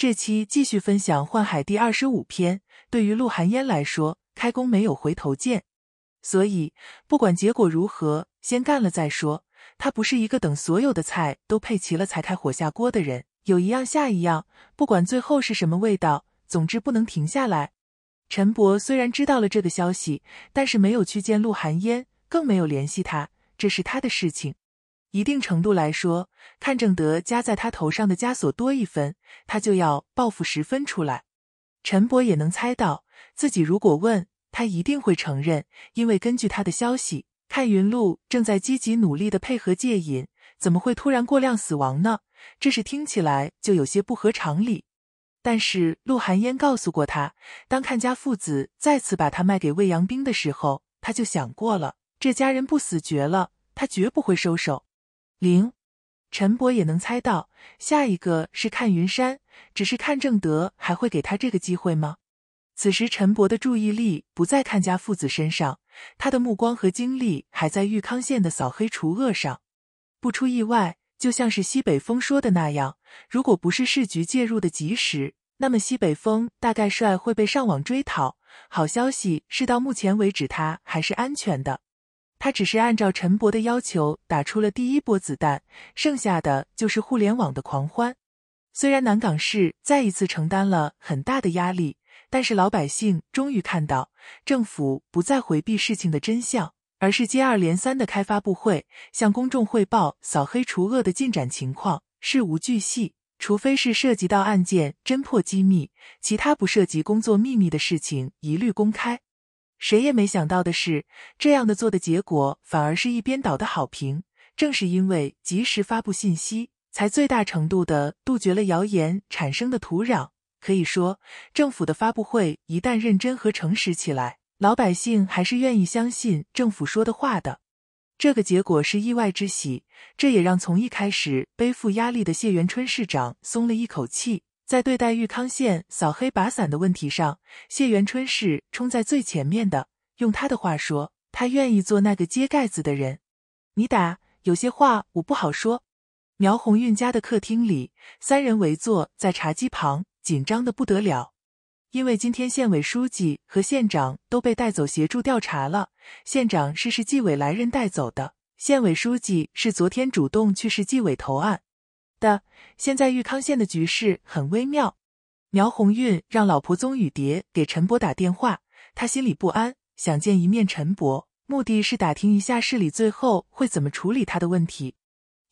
这期继续分享《幻海》第二十五篇。对于陆寒烟来说，开弓没有回头箭，所以不管结果如何，先干了再说。他不是一个等所有的菜都配齐了才开火下锅的人，有一样下一样，不管最后是什么味道，总之不能停下来。陈博虽然知道了这个消息，但是没有去见陆寒烟，更没有联系他，这是他的事情。一定程度来说，看正德加在他头上的枷锁多一分，他就要报复十分出来。陈伯也能猜到，自己如果问，他一定会承认，因为根据他的消息，看云露正在积极努力的配合戒瘾，怎么会突然过量死亡呢？这是听起来就有些不合常理。但是陆寒烟告诉过他，当看家父子再次把他卖给魏阳兵的时候，他就想过了，这家人不死绝了，他绝不会收手。零，陈博也能猜到，下一个是看云山，只是看正德还会给他这个机会吗？此时陈博的注意力不在看家父子身上，他的目光和精力还在玉康县的扫黑除恶上。不出意外，就像是西北风说的那样，如果不是市局介入的及时，那么西北风大概率会被上网追讨。好消息是，到目前为止他还是安全的。他只是按照陈博的要求打出了第一波子弹，剩下的就是互联网的狂欢。虽然南港市再一次承担了很大的压力，但是老百姓终于看到政府不再回避事情的真相，而是接二连三的开发布会，向公众汇报扫黑除恶的进展情况，事无巨细，除非是涉及到案件侦破机密，其他不涉及工作秘密的事情一律公开。谁也没想到的是，这样的做的结果反而是一边倒的好评。正是因为及时发布信息，才最大程度的杜绝了谣言产生的土壤。可以说，政府的发布会一旦认真和诚实起来，老百姓还是愿意相信政府说的话的。这个结果是意外之喜，这也让从一开始背负压力的谢元春市长松了一口气。在对待玉康县扫黑拔伞的问题上，谢元春是冲在最前面的。用他的话说，他愿意做那个揭盖子的人。你打，有些话我不好说。苗红运家的客厅里，三人围坐在茶几旁，紧张的不得了。因为今天县委书记和县长都被带走协助调查了。县长是市纪委来人带走的，县委书记是昨天主动去市纪委投案。的现在玉康县的局势很微妙，苗红运让老婆宗雨蝶给陈博打电话，他心里不安，想见一面陈博，目的是打听一下市里最后会怎么处理他的问题。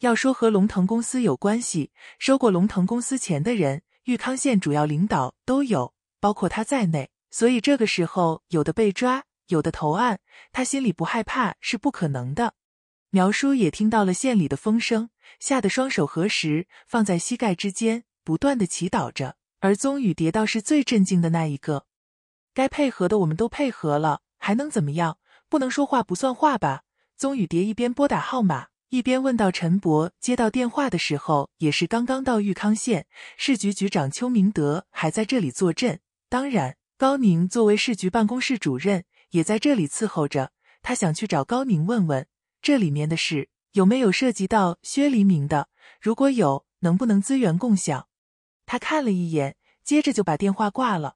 要说和龙腾公司有关系，收过龙腾公司钱的人，玉康县主要领导都有，包括他在内，所以这个时候有的被抓，有的投案，他心里不害怕是不可能的。苗叔也听到了县里的风声，吓得双手合十放在膝盖之间，不断的祈祷着。而宗雨蝶倒是最震惊的那一个。该配合的我们都配合了，还能怎么样？不能说话不算话吧？宗雨蝶一边拨打号码，一边问到：“陈伯，接到电话的时候也是刚刚到玉康县，市局局长邱明德还在这里坐镇。当然，高宁作为市局办公室主任也在这里伺候着。他想去找高宁问问。”这里面的事有没有涉及到薛黎明的？如果有，能不能资源共享？他看了一眼，接着就把电话挂了。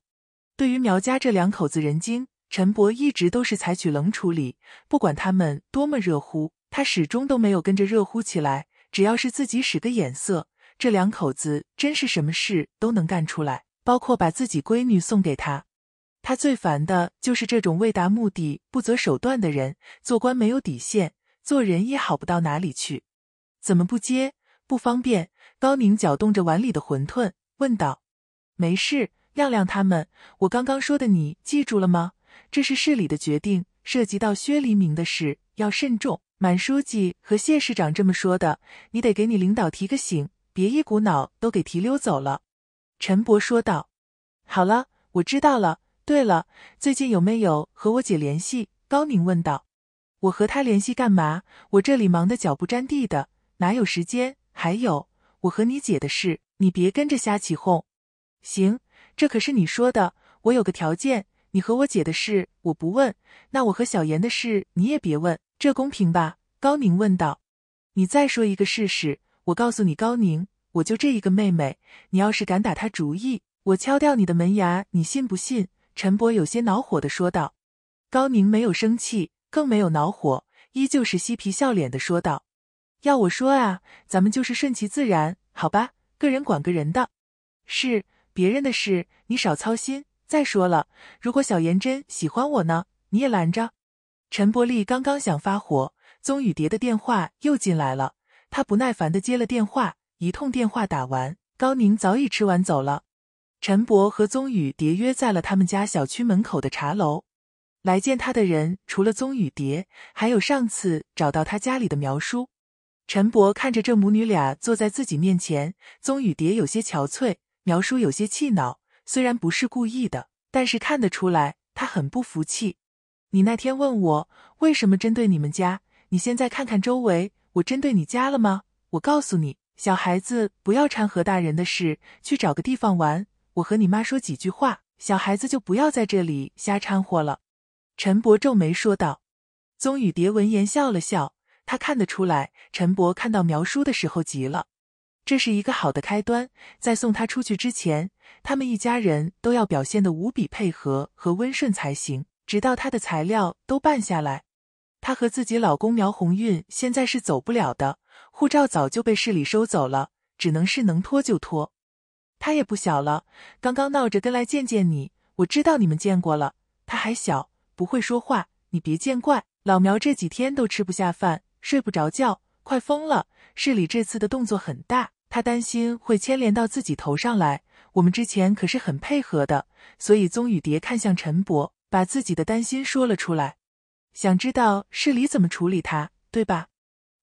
对于苗家这两口子人精，陈伯一直都是采取冷处理，不管他们多么热乎，他始终都没有跟着热乎起来。只要是自己使个眼色，这两口子真是什么事都能干出来，包括把自己闺女送给他。他最烦的就是这种为达目的不择手段的人，做官没有底线。做人也好不到哪里去，怎么不接？不方便。高宁搅动着碗里的馄饨，问道：“没事，亮亮他们，我刚刚说的你记住了吗？这是市里的决定，涉及到薛黎明的事，要慎重。满书记和谢市长这么说的，你得给你领导提个醒，别一股脑都给提溜走了。”陈博说道：“好了，我知道了。对了，最近有没有和我姐联系？”高宁问道。我和他联系干嘛？我这里忙得脚不沾地的，哪有时间？还有，我和你姐的事，你别跟着瞎起哄。行，这可是你说的。我有个条件，你和我姐的事我不问，那我和小严的事你也别问，这公平吧？高宁问道。你再说一个试试。我告诉你，高宁，我就这一个妹妹，你要是敢打她主意，我敲掉你的门牙，你信不信？陈博有些恼火的说道。高宁没有生气。更没有恼火，依旧是嬉皮笑脸的说道：“要我说啊，咱们就是顺其自然，好吧？个人管个人的，是别人的事，你少操心。再说了，如果小妍真喜欢我呢，你也拦着。”陈伯利刚刚想发火，宗雨蝶的电话又进来了，他不耐烦的接了电话，一通电话打完，高宁早已吃完走了。陈伯和宗雨蝶约在了他们家小区门口的茶楼。来见他的人除了宗雨蝶，还有上次找到他家里的苗叔。陈伯看着这母女俩坐在自己面前，宗雨蝶有些憔悴，苗叔有些气恼。虽然不是故意的，但是看得出来他很不服气。你那天问我为什么针对你们家，你现在看看周围，我针对你家了吗？我告诉你，小孩子不要掺和大人的事，去找个地方玩。我和你妈说几句话，小孩子就不要在这里瞎掺和了。陈伯皱眉说道：“宗雨蝶闻言笑了笑，他看得出来，陈伯看到苗叔的时候急了。这是一个好的开端，在送他出去之前，他们一家人都要表现的无比配合和温顺才行。直到他的材料都办下来，他和自己老公苗红运现在是走不了的，护照早就被市里收走了，只能是能拖就拖。他也不小了，刚刚闹着跟来见见你，我知道你们见过了，他还小。”不会说话，你别见怪。老苗这几天都吃不下饭，睡不着觉，快疯了。市里这次的动作很大，他担心会牵连到自己头上来。我们之前可是很配合的，所以宗雨蝶看向陈博，把自己的担心说了出来，想知道市里怎么处理他，对吧？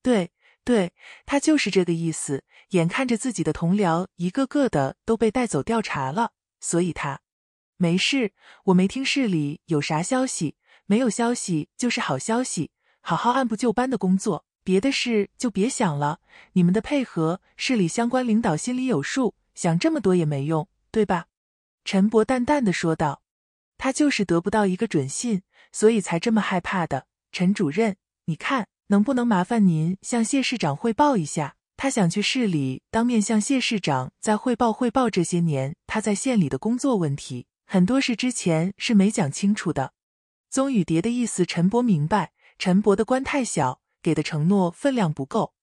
对对，他就是这个意思。眼看着自己的同僚一个个的都被带走调查了，所以他。没事，我没听市里有啥消息，没有消息就是好消息。好好按部就班的工作，别的事就别想了。你们的配合，市里相关领导心里有数，想这么多也没用，对吧？陈博淡淡的说道。他就是得不到一个准信，所以才这么害怕的。陈主任，你看能不能麻烦您向谢市长汇报一下？他想去市里当面向谢市长再汇报汇报这些年他在县里的工作问题。很多事之前是没讲清楚的，宗雨蝶的意思陈伯明白。陈伯的官太小，给的承诺分量不够。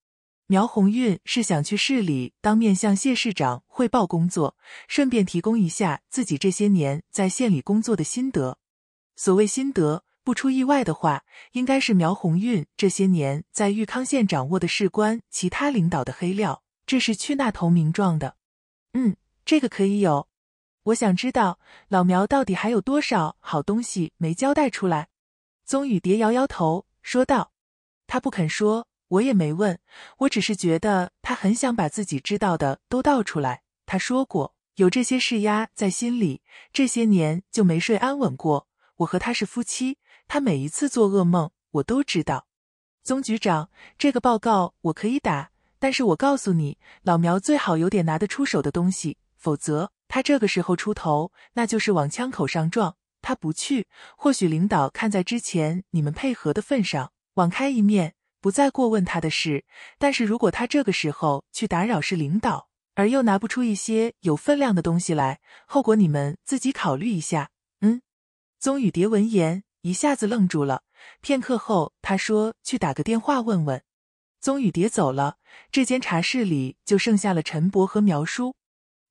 苗红运是想去市里当面向谢市长汇报工作，顺便提供一下自己这些年在县里工作的心得。所谓心得，不出意外的话，应该是苗红运这些年在玉康县掌握的士官其他领导的黑料，这是去那投名状的。嗯，这个可以有。我想知道老苗到底还有多少好东西没交代出来。宗雨蝶摇摇头说道：“他不肯说，我也没问。我只是觉得他很想把自己知道的都倒出来。他说过，有这些事压在心里，这些年就没睡安稳过。我和他是夫妻，他每一次做噩梦，我都知道。”宗局长，这个报告我可以打，但是我告诉你，老苗最好有点拿得出手的东西，否则……他这个时候出头，那就是往枪口上撞。他不去，或许领导看在之前你们配合的份上，网开一面，不再过问他的事。但是如果他这个时候去打扰是领导，而又拿不出一些有分量的东西来，后果你们自己考虑一下。嗯，宗雨蝶闻言一下子愣住了，片刻后他说：“去打个电话问问。”宗雨蝶走了，这间茶室里就剩下了陈伯和苗叔。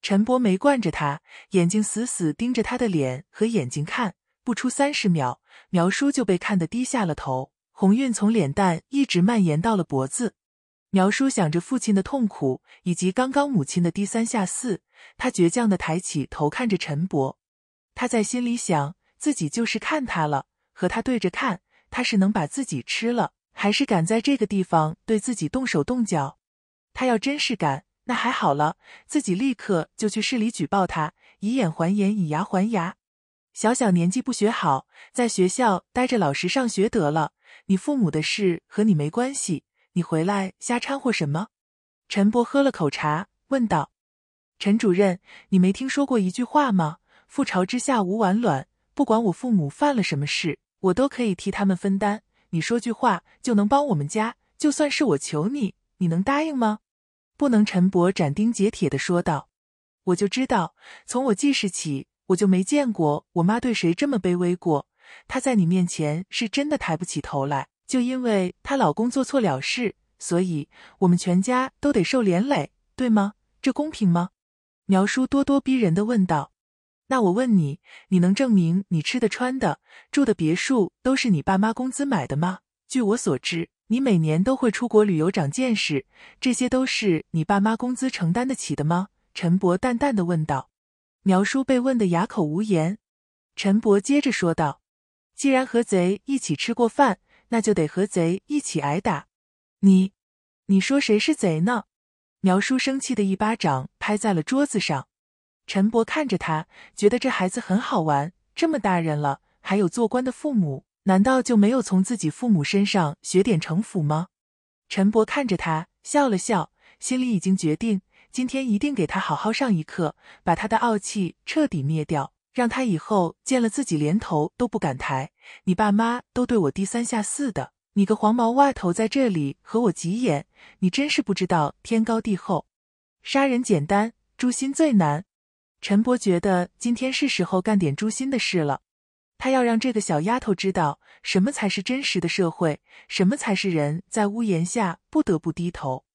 陈伯没惯着他，眼睛死死盯着他的脸和眼睛看，不出三十秒，苗叔就被看得低下了头，红晕从脸蛋一直蔓延到了脖子。苗叔想着父亲的痛苦，以及刚刚母亲的低三下四，他倔强的抬起头看着陈伯，他在心里想，自己就是看他了，和他对着看，他是能把自己吃了，还是敢在这个地方对自己动手动脚？他要真是敢。那还好了，自己立刻就去市里举报他，以眼还眼，以牙还牙。小小年纪不学好，在学校待着老实上学得了。你父母的事和你没关系，你回来瞎掺和什么？陈伯喝了口茶，问道：“陈主任，你没听说过一句话吗？覆巢之下无完卵。不管我父母犯了什么事，我都可以替他们分担。你说句话就能帮我们家，就算是我求你，你能答应吗？”不能！陈伯斩钉截铁的说道：“我就知道，从我记事起，我就没见过我妈对谁这么卑微过。她在你面前是真的抬不起头来，就因为她老公做错了事，所以我们全家都得受连累，对吗？这公平吗？”苗叔咄咄逼人的问道。“那我问你，你能证明你吃的、穿的、住的别墅都是你爸妈工资买的吗？据我所知。”你每年都会出国旅游长见识，这些都是你爸妈工资承担得起的吗？陈博淡淡的问道。苗叔被问的哑口无言。陈博接着说道：“既然和贼一起吃过饭，那就得和贼一起挨打。你，你说谁是贼呢？”苗叔生气的一巴掌拍在了桌子上。陈博看着他，觉得这孩子很好玩，这么大人了，还有做官的父母。难道就没有从自己父母身上学点城府吗？陈伯看着他笑了笑，心里已经决定，今天一定给他好好上一课，把他的傲气彻底灭掉，让他以后见了自己连头都不敢抬。你爸妈都对我低三下四的，你个黄毛外头在这里和我急眼，你真是不知道天高地厚。杀人简单，诛心最难。陈伯觉得今天是时候干点诛心的事了。他要让这个小丫头知道，什么才是真实的社会，什么才是人在屋檐下不得不低头。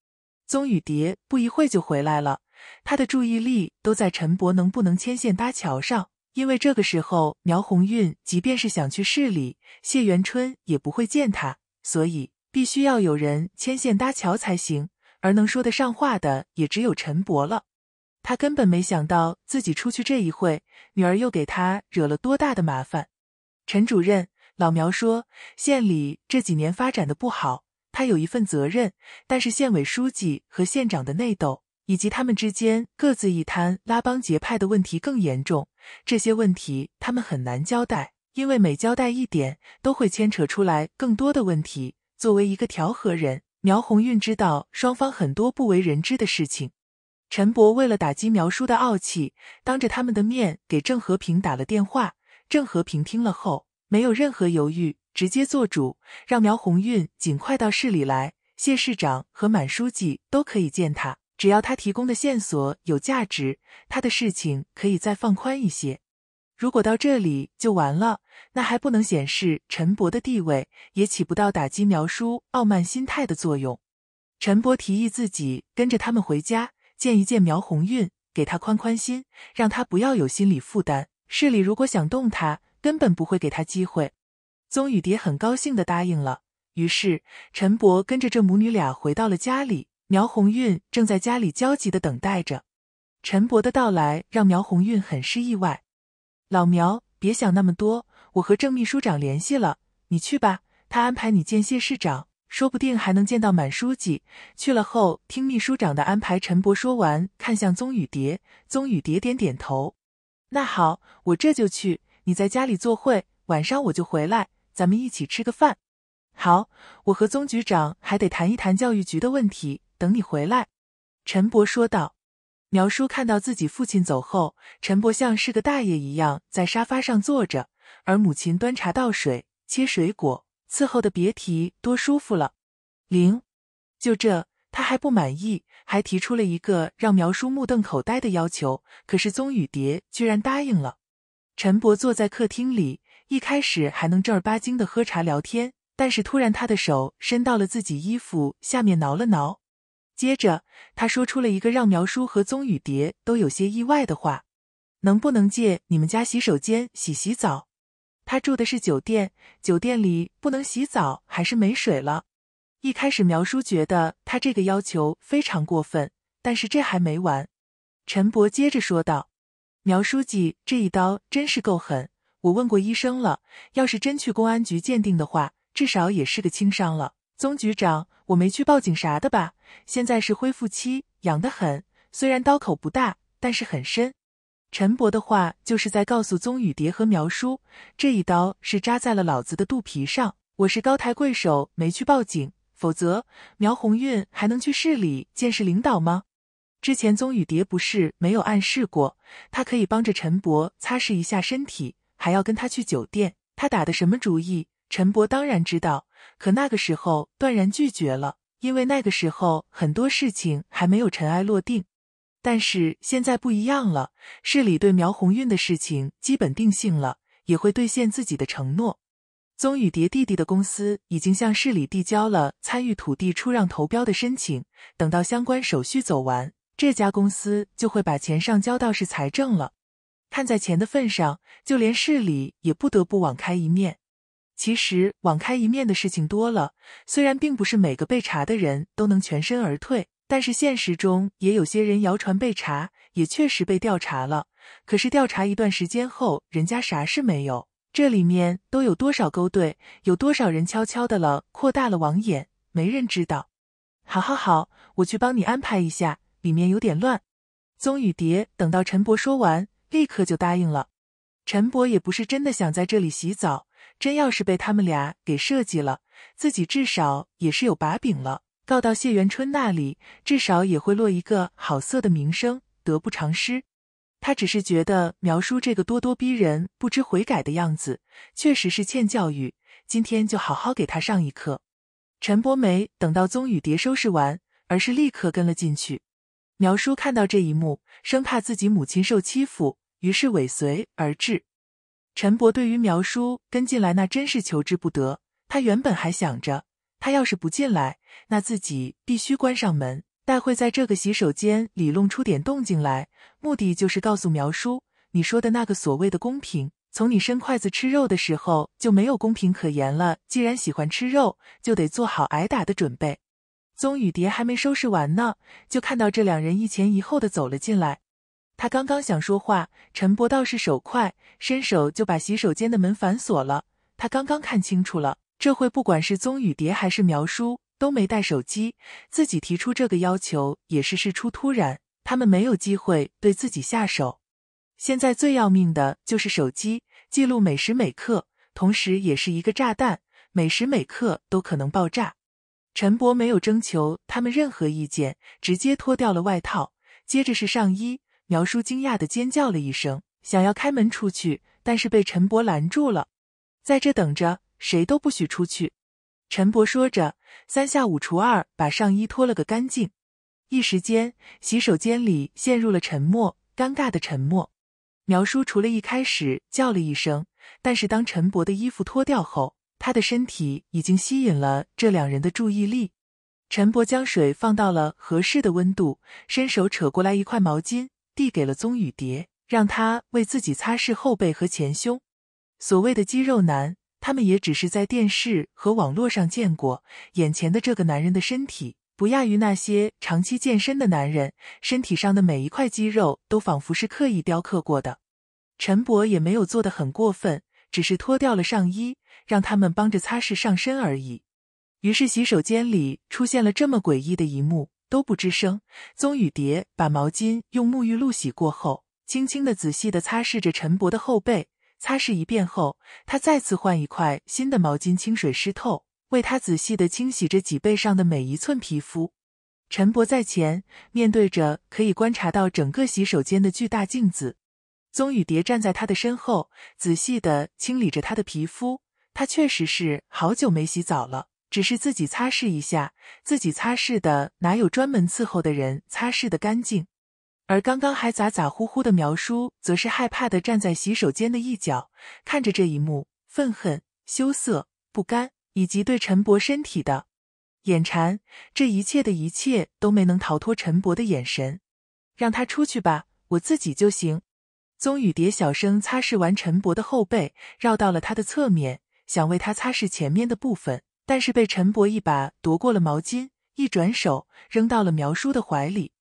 宗雨蝶不一会就回来了，他的注意力都在陈伯能不能牵线搭桥上，因为这个时候苗红运即便是想去市里，谢元春也不会见他，所以必须要有人牵线搭桥才行，而能说得上话的也只有陈伯了。他根本没想到自己出去这一会，女儿又给他惹了多大的麻烦。陈主任，老苗说，县里这几年发展的不好，他有一份责任。但是县委书记和县长的内斗，以及他们之间各自一摊拉帮结派的问题更严重。这些问题他们很难交代，因为每交代一点，都会牵扯出来更多的问题。作为一个调和人，苗红运知道双方很多不为人知的事情。陈伯为了打击苗叔的傲气，当着他们的面给郑和平打了电话。郑和平听了后，没有任何犹豫，直接做主，让苗红运尽快到市里来。谢市长和满书记都可以见他，只要他提供的线索有价值，他的事情可以再放宽一些。如果到这里就完了，那还不能显示陈伯的地位，也起不到打击苗叔傲慢心态的作用。陈伯提议自己跟着他们回家。见一见苗红运，给他宽宽心，让他不要有心理负担。市里如果想动他，根本不会给他机会。宗雨蝶很高兴的答应了。于是陈伯跟着这母女俩回到了家里。苗红运正在家里焦急的等待着陈伯的到来，让苗红运很是意外。老苗，别想那么多，我和郑秘书长联系了，你去吧，他安排你见谢市长。说不定还能见到满书记。去了后，听秘书长的安排。陈伯说完，看向宗雨蝶，宗雨蝶点点头。那好，我这就去。你在家里坐会，晚上我就回来，咱们一起吃个饭。好，我和宗局长还得谈一谈教育局的问题，等你回来。陈伯说道。苗叔看到自己父亲走后，陈伯像是个大爷一样在沙发上坐着，而母亲端茶倒水，切水果。伺候的别提多舒服了，零，就这他还不满意，还提出了一个让苗叔目瞪口呆的要求。可是宗雨蝶居然答应了。陈伯坐在客厅里，一开始还能正儿八经的喝茶聊天，但是突然他的手伸到了自己衣服下面挠了挠，接着他说出了一个让苗叔和宗雨蝶都有些意外的话：“能不能借你们家洗手间洗洗澡？”他住的是酒店，酒店里不能洗澡，还是没水了。一开始苗叔觉得他这个要求非常过分，但是这还没完，陈博接着说道：“苗书记这一刀真是够狠，我问过医生了，要是真去公安局鉴定的话，至少也是个轻伤了。”宗局长，我没去报警啥的吧？现在是恢复期，痒得很，虽然刀口不大，但是很深。陈伯的话就是在告诉宗雨蝶和苗叔，这一刀是扎在了老子的肚皮上。我是高抬贵手，没去报警，否则苗红运还能去市里见识领导吗？之前宗雨蝶不是没有暗示过，他可以帮着陈伯擦拭一下身体，还要跟他去酒店。他打的什么主意？陈伯当然知道，可那个时候断然拒绝了，因为那个时候很多事情还没有尘埃落定。但是现在不一样了，市里对苗红运的事情基本定性了，也会兑现自己的承诺。宗宇蝶弟弟的公司已经向市里递交了参与土地出让投标的申请，等到相关手续走完，这家公司就会把钱上交到市财政了。看在钱的份上，就连市里也不得不网开一面。其实网开一面的事情多了，虽然并不是每个被查的人都能全身而退。但是现实中也有些人谣传被查，也确实被调查了。可是调查一段时间后，人家啥事没有。这里面都有多少勾兑，有多少人悄悄的了扩大了网眼，没人知道。好，好，好，我去帮你安排一下，里面有点乱。宗雨蝶等到陈博说完，立刻就答应了。陈博也不是真的想在这里洗澡，真要是被他们俩给设计了，自己至少也是有把柄了。告到谢元春那里，至少也会落一个好色的名声，得不偿失。他只是觉得苗叔这个咄咄逼人、不知悔改的样子，确实是欠教育。今天就好好给他上一课。陈伯梅等到宗雨蝶收拾完，而是立刻跟了进去。苗叔看到这一幕，生怕自己母亲受欺负，于是尾随而至。陈伯对于苗叔跟进来，那真是求之不得。他原本还想着。他要是不进来，那自己必须关上门。待会在这个洗手间里弄出点动静来，目的就是告诉苗叔，你说的那个所谓的公平，从你伸筷子吃肉的时候就没有公平可言了。既然喜欢吃肉，就得做好挨打的准备。宗雨蝶还没收拾完呢，就看到这两人一前一后的走了进来。他刚刚想说话，陈伯倒是手快，伸手就把洗手间的门反锁了。他刚刚看清楚了。这回不管是棕雨蝶还是苗叔都没带手机，自己提出这个要求也是事出突然，他们没有机会对自己下手。现在最要命的就是手机记录每时每刻，同时也是一个炸弹，每时每刻都可能爆炸。陈博没有征求他们任何意见，直接脱掉了外套，接着是上衣。苗叔惊讶的尖叫了一声，想要开门出去，但是被陈博拦住了，在这等着。谁都不许出去。”陈伯说着，三下五除二把上衣脱了个干净。一时间，洗手间里陷入了沉默，尴尬的沉默。苗叔除了一开始叫了一声，但是当陈伯的衣服脱掉后，他的身体已经吸引了这两人的注意力。陈伯将水放到了合适的温度，伸手扯过来一块毛巾，递给了棕雨蝶，让他为自己擦拭后背和前胸。所谓的肌肉男。他们也只是在电视和网络上见过，眼前的这个男人的身体不亚于那些长期健身的男人，身体上的每一块肌肉都仿佛是刻意雕刻过的。陈博也没有做得很过分，只是脱掉了上衣，让他们帮着擦拭上身而已。于是洗手间里出现了这么诡异的一幕，都不吱声。宗雨蝶把毛巾用沐浴露洗过后，轻轻的、仔细的擦拭着陈博的后背。擦拭一遍后，他再次换一块新的毛巾，清水湿透，为他仔细的清洗着脊背上的每一寸皮肤。陈博在前，面对着可以观察到整个洗手间的巨大镜子，宗雨蝶站在他的身后，仔细的清理着他的皮肤。他确实是好久没洗澡了，只是自己擦拭一下，自己擦拭的哪有专门伺候的人擦拭的干净？而刚刚还咋咋呼呼的苗叔，则是害怕的站在洗手间的一角，看着这一幕，愤恨、羞涩、不甘，以及对陈伯身体的，眼馋，这一切的一切都没能逃脱陈伯的眼神。让他出去吧，我自己就行。宗雨蝶小声擦拭完陈伯的后背，绕到了他的侧面，想为他擦拭前面的部分，但是被陈伯一把夺过了毛巾，一转手扔到了苗叔的怀里。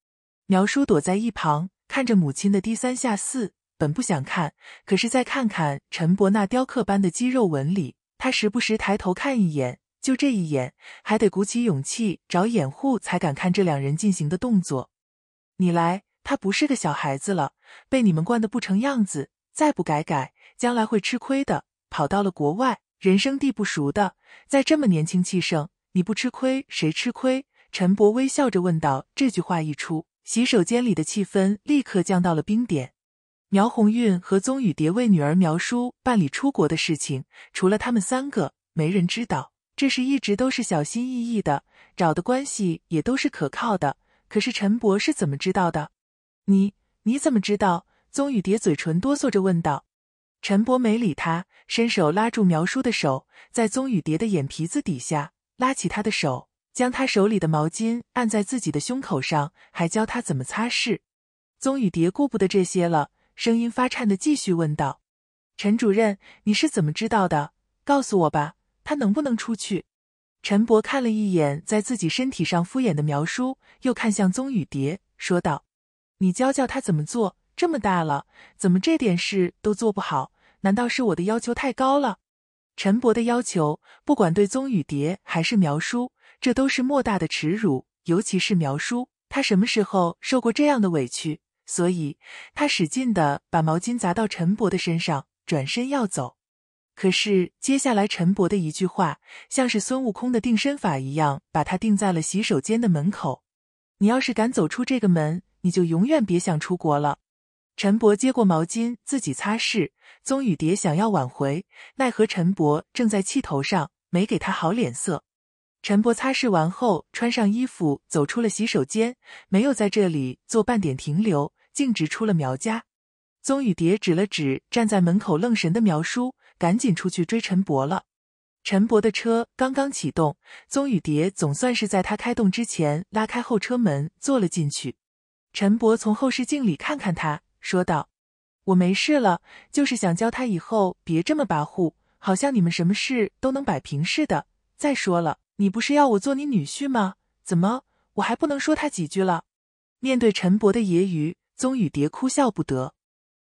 苗叔躲在一旁看着母亲的低三下四，本不想看，可是再看看陈伯那雕刻般的肌肉纹理，他时不时抬头看一眼，就这一眼，还得鼓起勇气找掩护才敢看这两人进行的动作。你来，他不是个小孩子了，被你们惯得不成样子，再不改改，将来会吃亏的。跑到了国外，人生地不熟的，再这么年轻气盛，你不吃亏谁吃亏？陈伯微笑着问道。这句话一出。洗手间里的气氛立刻降到了冰点。苗红运和宗雨蝶为女儿苗叔办理出国的事情，除了他们三个，没人知道。这事一直都是小心翼翼的，找的关系也都是可靠的。可是陈博是怎么知道的？你你怎么知道？宗雨蝶嘴唇哆嗦着问道。陈博没理他，伸手拉住苗叔的手，在宗雨蝶的眼皮子底下拉起他的手。将他手里的毛巾按在自己的胸口上，还教他怎么擦拭。宗雨蝶顾不得这些了，声音发颤的继续问道：“陈主任，你是怎么知道的？告诉我吧，他能不能出去？”陈博看了一眼在自己身体上敷衍的苗叔，又看向宗雨蝶，说道：“你教教他怎么做。这么大了，怎么这点事都做不好？难道是我的要求太高了？”陈博的要求，不管对宗雨蝶还是苗叔。这都是莫大的耻辱，尤其是苗叔，他什么时候受过这样的委屈？所以，他使劲的把毛巾砸到陈伯的身上，转身要走。可是，接下来陈伯的一句话，像是孙悟空的定身法一样，把他定在了洗手间的门口。你要是敢走出这个门，你就永远别想出国了。陈伯接过毛巾自己擦拭，宗雨蝶想要挽回，奈何陈伯正在气头上，没给他好脸色。陈伯擦拭完后，穿上衣服，走出了洗手间，没有在这里做半点停留，径直出了苗家。宗雨蝶指了指站在门口愣神的苗叔，赶紧出去追陈伯了。陈伯的车刚刚启动，宗雨蝶总算是在他开动之前拉开后车门坐了进去。陈伯从后视镜里看看他，说道：“我没事了，就是想教他以后别这么跋扈，好像你们什么事都能摆平似的。再说了。”你不是要我做你女婿吗？怎么我还不能说他几句了？面对陈伯的揶揄，宗雨蝶哭笑不得。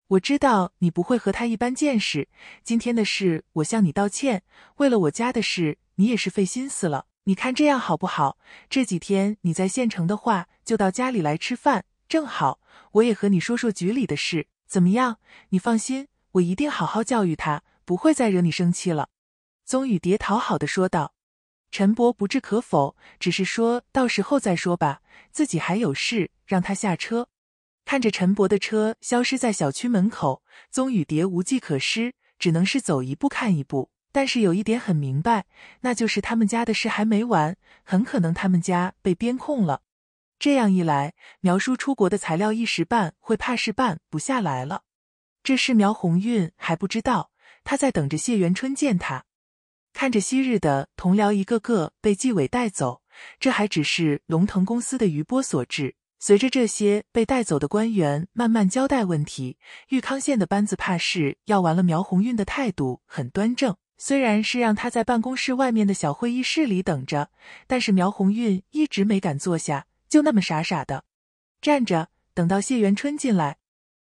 我知道你不会和他一般见识。今天的事，我向你道歉。为了我家的事，你也是费心思了。你看这样好不好？这几天你在县城的话，就到家里来吃饭，正好我也和你说说局里的事。怎么样？你放心，我一定好好教育他，不会再惹你生气了。宗雨蝶讨好的说道。陈博不置可否，只是说到时候再说吧，自己还有事，让他下车。看着陈博的车消失在小区门口，宗雨蝶无计可施，只能是走一步看一步。但是有一点很明白，那就是他们家的事还没完，很可能他们家被边控了。这样一来，苗叔出国的材料一时半会怕是办不下来了。这事苗红运还不知道，他在等着谢元春见他。看着昔日的同僚一个个被纪委带走，这还只是龙腾公司的余波所致。随着这些被带走的官员慢慢交代问题，玉康县的班子怕是要完了。苗红运的态度很端正，虽然是让他在办公室外面的小会议室里等着，但是苗红运一直没敢坐下，就那么傻傻的站着。等到谢元春进来，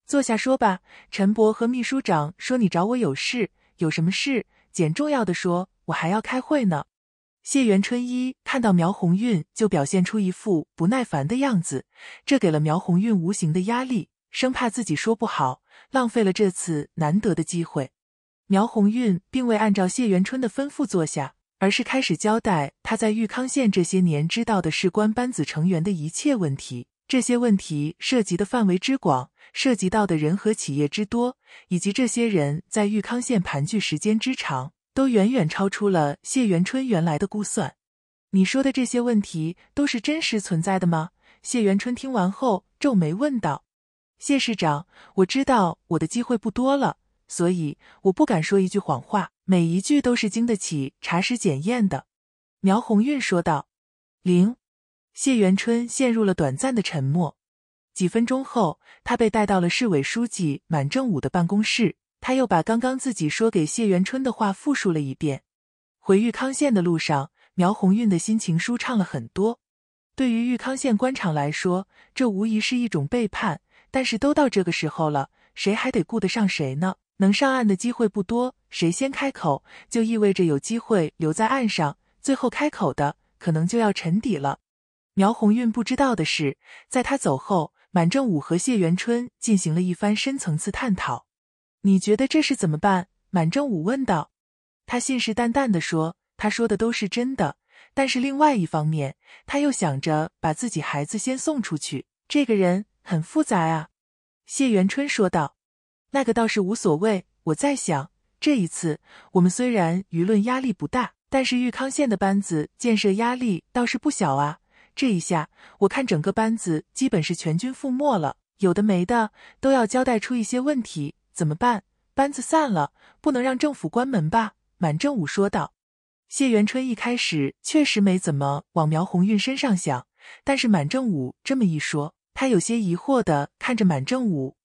坐下说吧。陈伯和秘书长说你找我有事，有什么事？简重要的说。我还要开会呢。谢元春一看到苗红运，就表现出一副不耐烦的样子，这给了苗红运无形的压力，生怕自己说不好，浪费了这次难得的机会。苗红运并未按照谢元春的吩咐坐下，而是开始交代他在玉康县这些年知道的事关班子成员的一切问题。这些问题涉及的范围之广，涉及到的人和企业之多，以及这些人在玉康县盘踞时间之长。都远远超出了谢元春原来的估算。你说的这些问题都是真实存在的吗？谢元春听完后皱眉问道。谢市长，我知道我的机会不多了，所以我不敢说一句谎话，每一句都是经得起查实检验的。”苗红运说道。零。谢元春陷入了短暂的沉默。几分钟后，他被带到了市委书记满正武的办公室。他又把刚刚自己说给谢元春的话复述了一遍。回玉康县的路上，苗红运的心情舒畅了很多。对于玉康县官场来说，这无疑是一种背叛。但是都到这个时候了，谁还得顾得上谁呢？能上岸的机会不多，谁先开口，就意味着有机会留在岸上。最后开口的，可能就要沉底了。苗红运不知道的是，在他走后，满正武和谢元春进行了一番深层次探讨。你觉得这事怎么办？满正武问道。他信誓旦旦的说：“他说的都是真的。”但是另外一方面，他又想着把自己孩子先送出去。这个人很复杂啊。”谢元春说道。“那个倒是无所谓，我在想，这一次我们虽然舆论压力不大，但是玉康县的班子建设压力倒是不小啊。这一下，我看整个班子基本是全军覆没了，有的没的都要交代出一些问题。”怎么办？班子散了，不能让政府关门吧？满正武说道。谢元春一开始确实没怎么往苗红运身上想，但是满正武这么一说，他有些疑惑的看着满正武。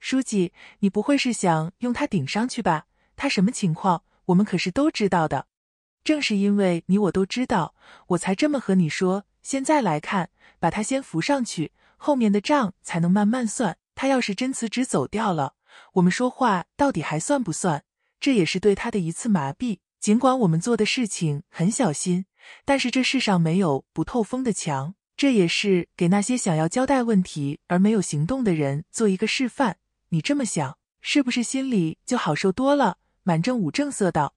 书记，你不会是想用他顶上去吧？他什么情况？我们可是都知道的。正是因为你我都知道，我才这么和你说。现在来看，把他先扶上去，后面的账才能慢慢算。他要是真辞职走掉了。我们说话到底还算不算？这也是对他的一次麻痹。尽管我们做的事情很小心，但是这世上没有不透风的墙。这也是给那些想要交代问题而没有行动的人做一个示范。你这么想，是不是心里就好受多了？满正武正色道。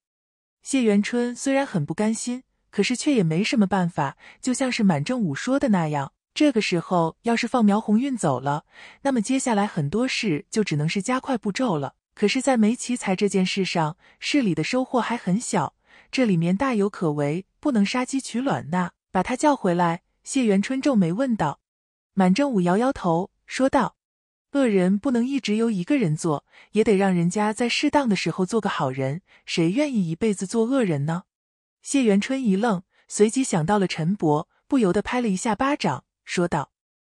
谢元春虽然很不甘心，可是却也没什么办法，就像是满正武说的那样。这个时候，要是放苗红运走了，那么接下来很多事就只能是加快步骤了。可是，在没奇才这件事上，市里的收获还很小，这里面大有可为，不能杀鸡取卵呐！把他叫回来，谢元春皱眉问道。满正武摇摇头说道：“恶人不能一直由一个人做，也得让人家在适当的时候做个好人。谁愿意一辈子做恶人呢？”谢元春一愣，随即想到了陈伯，不由得拍了一下巴掌。说道：“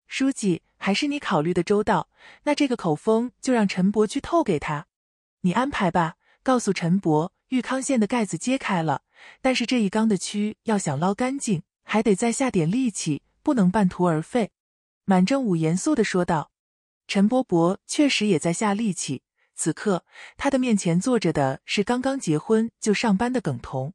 书记，还是你考虑的周到。那这个口风就让陈伯去透给他，你安排吧。告诉陈伯，玉康县的盖子揭开了，但是这一缸的蛆要想捞干净，还得再下点力气，不能半途而废。”满正武严肃的说道：“陈伯伯确实也在下力气。此刻他的面前坐着的是刚刚结婚就上班的耿彤。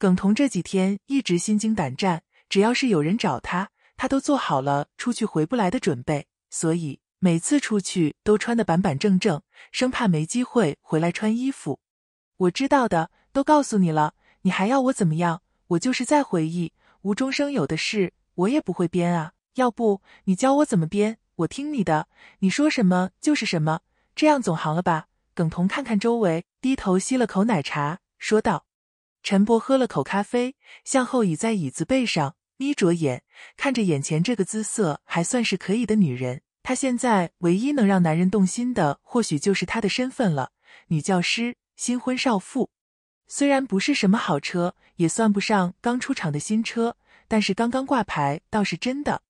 耿彤这几天一直心惊胆战，只要是有人找他。”他都做好了出去回不来的准备，所以每次出去都穿得板板正正，生怕没机会回来穿衣服。我知道的都告诉你了，你还要我怎么样？我就是在回忆无中生有的事，我也不会编啊。要不你教我怎么编，我听你的，你说什么就是什么，这样总行了吧？耿彤看看周围，低头吸了口奶茶，说道。陈博喝了口咖啡，向后倚在椅子背上。眯着眼看着眼前这个姿色还算是可以的女人，她现在唯一能让男人动心的，或许就是她的身份了——女教师、新婚少妇。虽然不是什么好车，也算不上刚出厂的新车，但是刚刚挂牌倒是真的。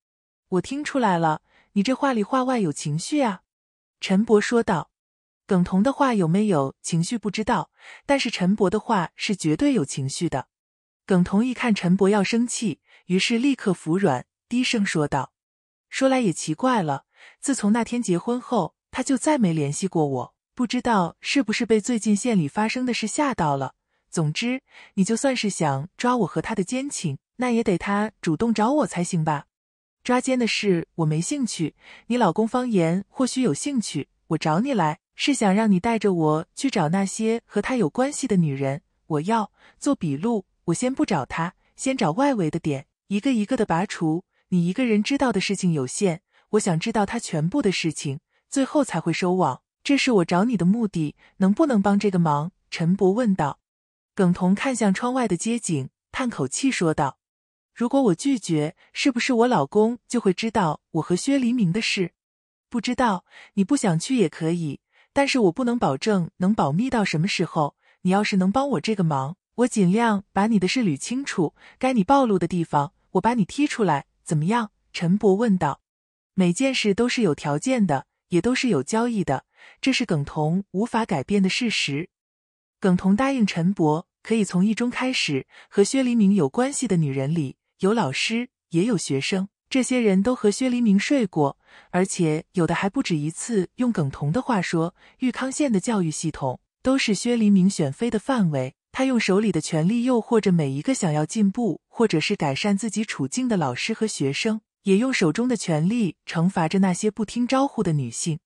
我听出来了，你这话里话外有情绪啊。”陈博说道。耿彤的话有没有情绪不知道，但是陈博的话是绝对有情绪的。耿彤一看陈博要生气。于是立刻服软，低声说道：“说来也奇怪了，自从那天结婚后，他就再没联系过我。不知道是不是被最近县里发生的事吓到了。总之，你就算是想抓我和他的奸情，那也得他主动找我才行吧？抓奸的事我没兴趣，你老公方言或许有兴趣。我找你来是想让你带着我去找那些和他有关系的女人，我要做笔录。我先不找他，先找外围的点。”一个一个的拔除，你一个人知道的事情有限，我想知道他全部的事情，最后才会收网。这是我找你的目的，能不能帮这个忙？陈博问道。耿彤看向窗外的街景，叹口气说道：“如果我拒绝，是不是我老公就会知道我和薛黎明的事？”“不知道，你不想去也可以，但是我不能保证能保密到什么时候。你要是能帮我这个忙，我尽量把你的事捋清楚，该你暴露的地方。”我把你踢出来，怎么样？陈博问道。每件事都是有条件的，也都是有交易的，这是耿彤无法改变的事实。耿彤答应陈博，可以从一中开始。和薛黎明有关系的女人里，有老师，也有学生。这些人都和薛黎明睡过，而且有的还不止一次。用耿彤的话说，玉康县的教育系统都是薛黎明选妃的范围。他用手里的权力诱惑着每一个想要进步或者是改善自己处境的老师和学生，也用手中的权力惩罚着那些不听招呼的女性。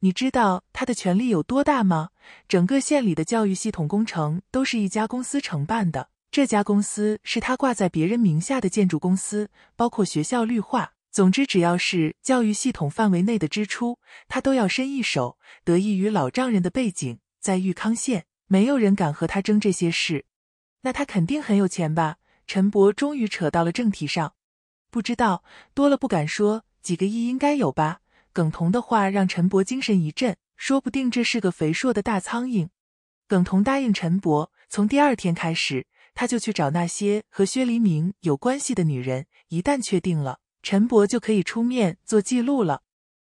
你知道他的权力有多大吗？整个县里的教育系统工程都是一家公司承办的，这家公司是他挂在别人名下的建筑公司，包括学校绿化。总之，只要是教育系统范围内的支出，他都要伸一手。得益于老丈人的背景，在玉康县。没有人敢和他争这些事，那他肯定很有钱吧？陈博终于扯到了正题上，不知道多了不敢说，几个亿应该有吧？耿彤的话让陈博精神一振，说不定这是个肥硕的大苍蝇。耿彤答应陈博，从第二天开始，他就去找那些和薛黎明有关系的女人，一旦确定了，陈博就可以出面做记录了。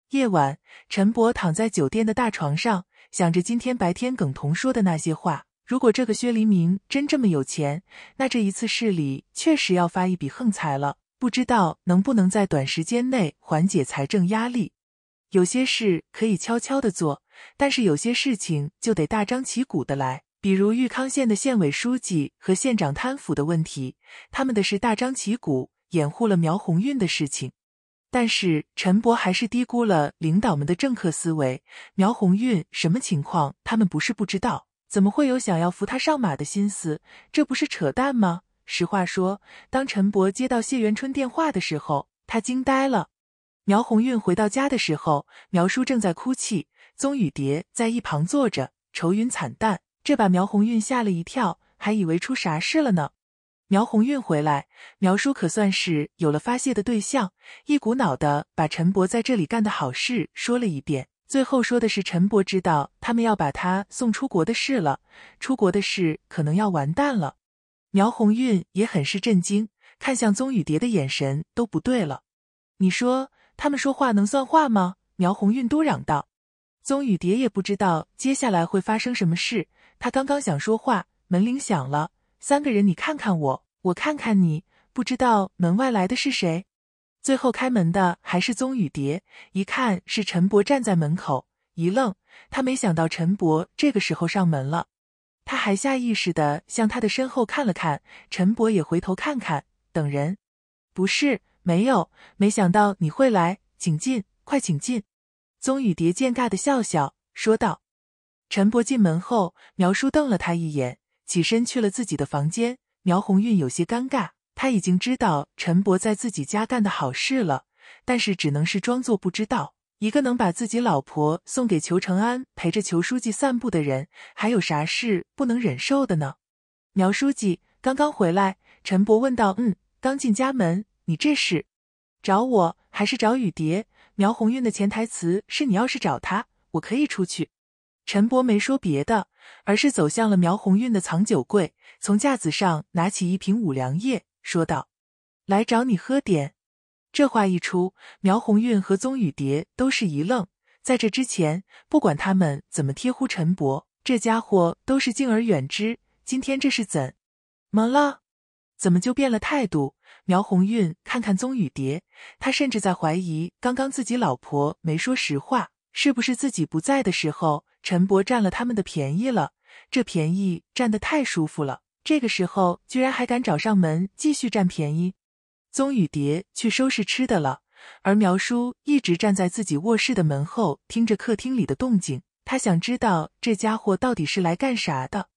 夜晚，陈博躺在酒店的大床上。想着今天白天耿彤说的那些话，如果这个薛黎明真这么有钱，那这一次市里确实要发一笔横财了。不知道能不能在短时间内缓解财政压力。有些事可以悄悄的做，但是有些事情就得大张旗鼓的来。比如玉康县的县委书记和县长贪腐的问题，他们的是大张旗鼓，掩护了苗红运的事情。但是陈伯还是低估了领导们的政客思维。苗红运什么情况？他们不是不知道，怎么会有想要扶他上马的心思？这不是扯淡吗？实话说，当陈伯接到谢元春电话的时候，他惊呆了。苗红运回到家的时候，苗叔正在哭泣，宗雨蝶在一旁坐着，愁云惨淡，这把苗红运吓了一跳，还以为出啥事了呢。苗红运回来，苗叔可算是有了发泄的对象，一股脑的把陈博在这里干的好事说了一遍，最后说的是陈博知道他们要把他送出国的事了，出国的事可能要完蛋了。苗红运也很是震惊，看向宗雨蝶的眼神都不对了。你说他们说话能算话吗？苗红运嘟嚷道。宗雨蝶也不知道接下来会发生什么事，他刚刚想说话，门铃响了，三个人你看看我。我看看你，不知道门外来的是谁。最后开门的还是宗雨蝶，一看是陈博站在门口，一愣，他没想到陈博这个时候上门了。他还下意识的向他的身后看了看，陈博也回头看看，等人。不是，没有，没想到你会来，请进，快请进。宗雨蝶尴尬的笑笑，说道。陈博进门后，苗叔瞪了他一眼，起身去了自己的房间。苗红运有些尴尬，他已经知道陈伯在自己家干的好事了，但是只能是装作不知道。一个能把自己老婆送给裘成安陪着裘书记散步的人，还有啥事不能忍受的呢？苗书记刚刚回来，陈伯问道：“嗯，刚进家门，你这是找我还是找雨蝶？”苗红运的潜台词是：“你要是找他，我可以出去。”陈伯没说别的，而是走向了苗红运的藏酒柜。从架子上拿起一瓶五粮液，说道：“来找你喝点。”这话一出，苗红运和宗雨蝶都是一愣。在这之前，不管他们怎么贴呼陈伯，这家伙都是敬而远之。今天这是怎么了？怎么就变了态度？苗红运看看宗雨蝶，他甚至在怀疑，刚刚自己老婆没说实话，是不是自己不在的时候，陈伯占了他们的便宜了？这便宜占得太舒服了。这个时候居然还敢找上门继续占便宜，宗雨蝶去收拾吃的了，而苗叔一直站在自己卧室的门后听着客厅里的动静，他想知道这家伙到底是来干啥的。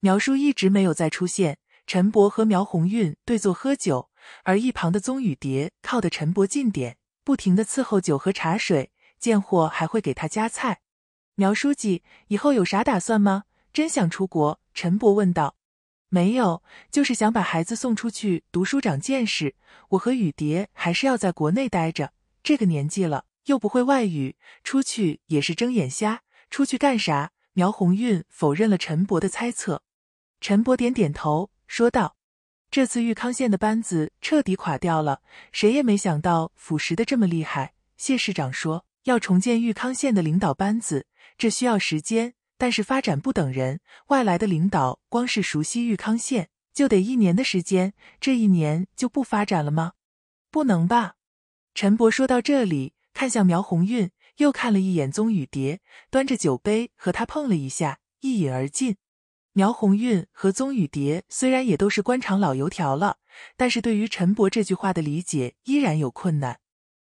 苗叔一直没有再出现。陈伯和苗红运对坐喝酒，而一旁的宗雨蝶靠得陈伯近点，不停的伺候酒和茶水，贱货还会给他夹菜。苗书记以后有啥打算吗？真想出国？陈伯问道。没有，就是想把孩子送出去读书长见识。我和雨蝶还是要在国内待着。这个年纪了，又不会外语，出去也是睁眼瞎。出去干啥？苗红运否认了陈博的猜测。陈博点点头，说道：“这次玉康县的班子彻底垮掉了，谁也没想到腐蚀的这么厉害。”谢市长说：“要重建玉康县的领导班子，这需要时间。”但是发展不等人，外来的领导光是熟悉玉康县就得一年的时间，这一年就不发展了吗？不能吧。陈博说到这里，看向苗红运，又看了一眼宗雨蝶，端着酒杯和他碰了一下，一饮而尽。苗红运和宗雨蝶虽然也都是官场老油条了，但是对于陈博这句话的理解依然有困难。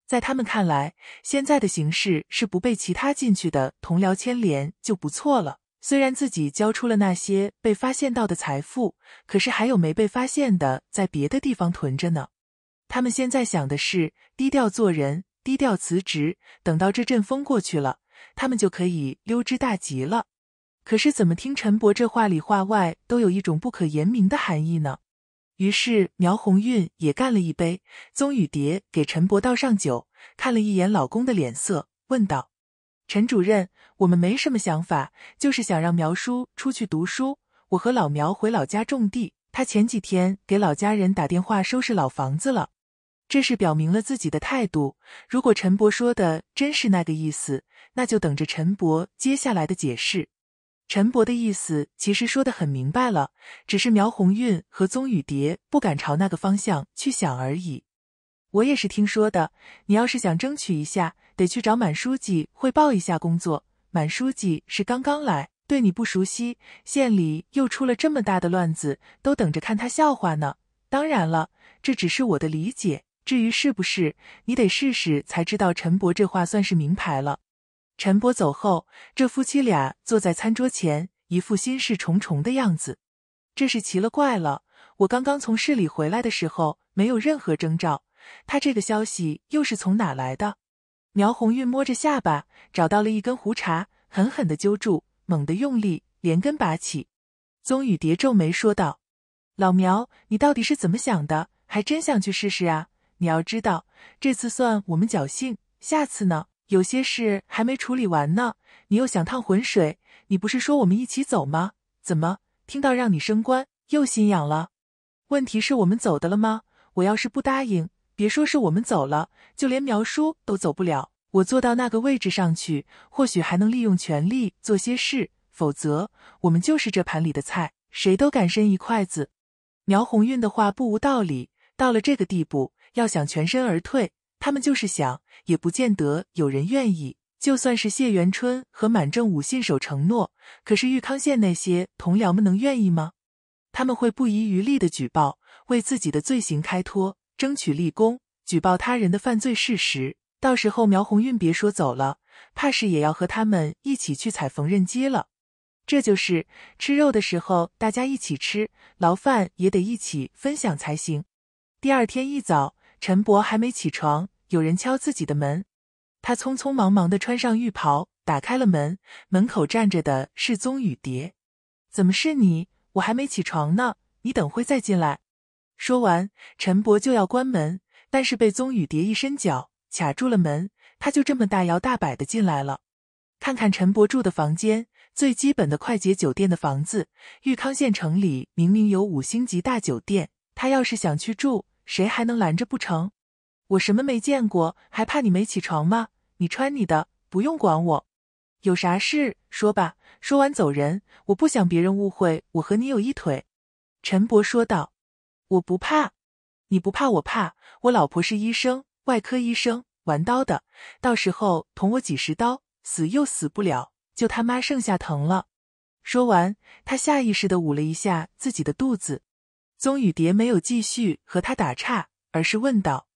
在他们看来，现在的形势是不被其他进去的同僚牵连就不错了。虽然自己交出了那些被发现到的财富，可是还有没被发现的在别的地方囤着呢。他们现在想的是低调做人，低调辞职，等到这阵风过去了，他们就可以溜之大吉了。可是怎么听陈伯这话里话外都有一种不可言明的含义呢？于是苗红运也干了一杯，宗雨蝶给陈博倒上酒，看了一眼老公的脸色，问道：“陈主任，我们没什么想法，就是想让苗叔出去读书，我和老苗回老家种地。他前几天给老家人打电话收拾老房子了，这是表明了自己的态度。如果陈博说的真是那个意思，那就等着陈博接下来的解释。”陈伯的意思其实说的很明白了，只是苗红运和宗雨蝶不敢朝那个方向去想而已。我也是听说的，你要是想争取一下，得去找满书记汇报一下工作。满书记是刚刚来，对你不熟悉，县里又出了这么大的乱子，都等着看他笑话呢。当然了，这只是我的理解，至于是不是，你得试试才知道。陈伯这话算是明牌了。陈伯走后，这夫妻俩坐在餐桌前，一副心事重重的样子。这是奇了怪了！我刚刚从市里回来的时候，没有任何征兆，他这个消息又是从哪来的？苗红玉摸着下巴，找到了一根胡茬，狠狠的揪住，猛地用力，连根拔起。宗雨蝶皱眉说道：“老苗，你到底是怎么想的？还真想去试试啊！你要知道，这次算我们侥幸，下次呢？”有些事还没处理完呢，你又想趟浑水？你不是说我们一起走吗？怎么听到让你升官又心痒了？问题是我们走的了吗？我要是不答应，别说是我们走了，就连苗叔都走不了。我坐到那个位置上去，或许还能利用权力做些事，否则我们就是这盘里的菜，谁都敢伸一筷子。苗红运的话不无道理，到了这个地步，要想全身而退。他们就是想，也不见得有人愿意。就算是谢元春和满正武信守承诺，可是玉康县那些同僚们能愿意吗？他们会不遗余力的举报，为自己的罪行开脱，争取立功，举报他人的犯罪事实。到时候苗红运别说走了，怕是也要和他们一起去踩缝纫机了。这就是吃肉的时候大家一起吃，牢饭也得一起分享才行。第二天一早。陈伯还没起床，有人敲自己的门。他匆匆忙忙的穿上浴袍，打开了门。门口站着的是宗雨蝶。怎么是你？我还没起床呢，你等会再进来。说完，陈伯就要关门，但是被宗雨蝶一伸脚卡住了门。他就这么大摇大摆的进来了。看看陈伯住的房间，最基本的快捷酒店的房子。玉康县城里明明有五星级大酒店，他要是想去住。谁还能拦着不成？我什么没见过，还怕你没起床吗？你穿你的，不用管我。有啥事说吧，说完走人。我不想别人误会我和你有一腿。”陈博说道，“我不怕，你不怕我怕。我老婆是医生，外科医生，玩刀的。到时候捅我几十刀，死又死不了，就他妈剩下疼了。”说完，他下意识的捂了一下自己的肚子。宗雨蝶没有继续和他打岔，而是问道：“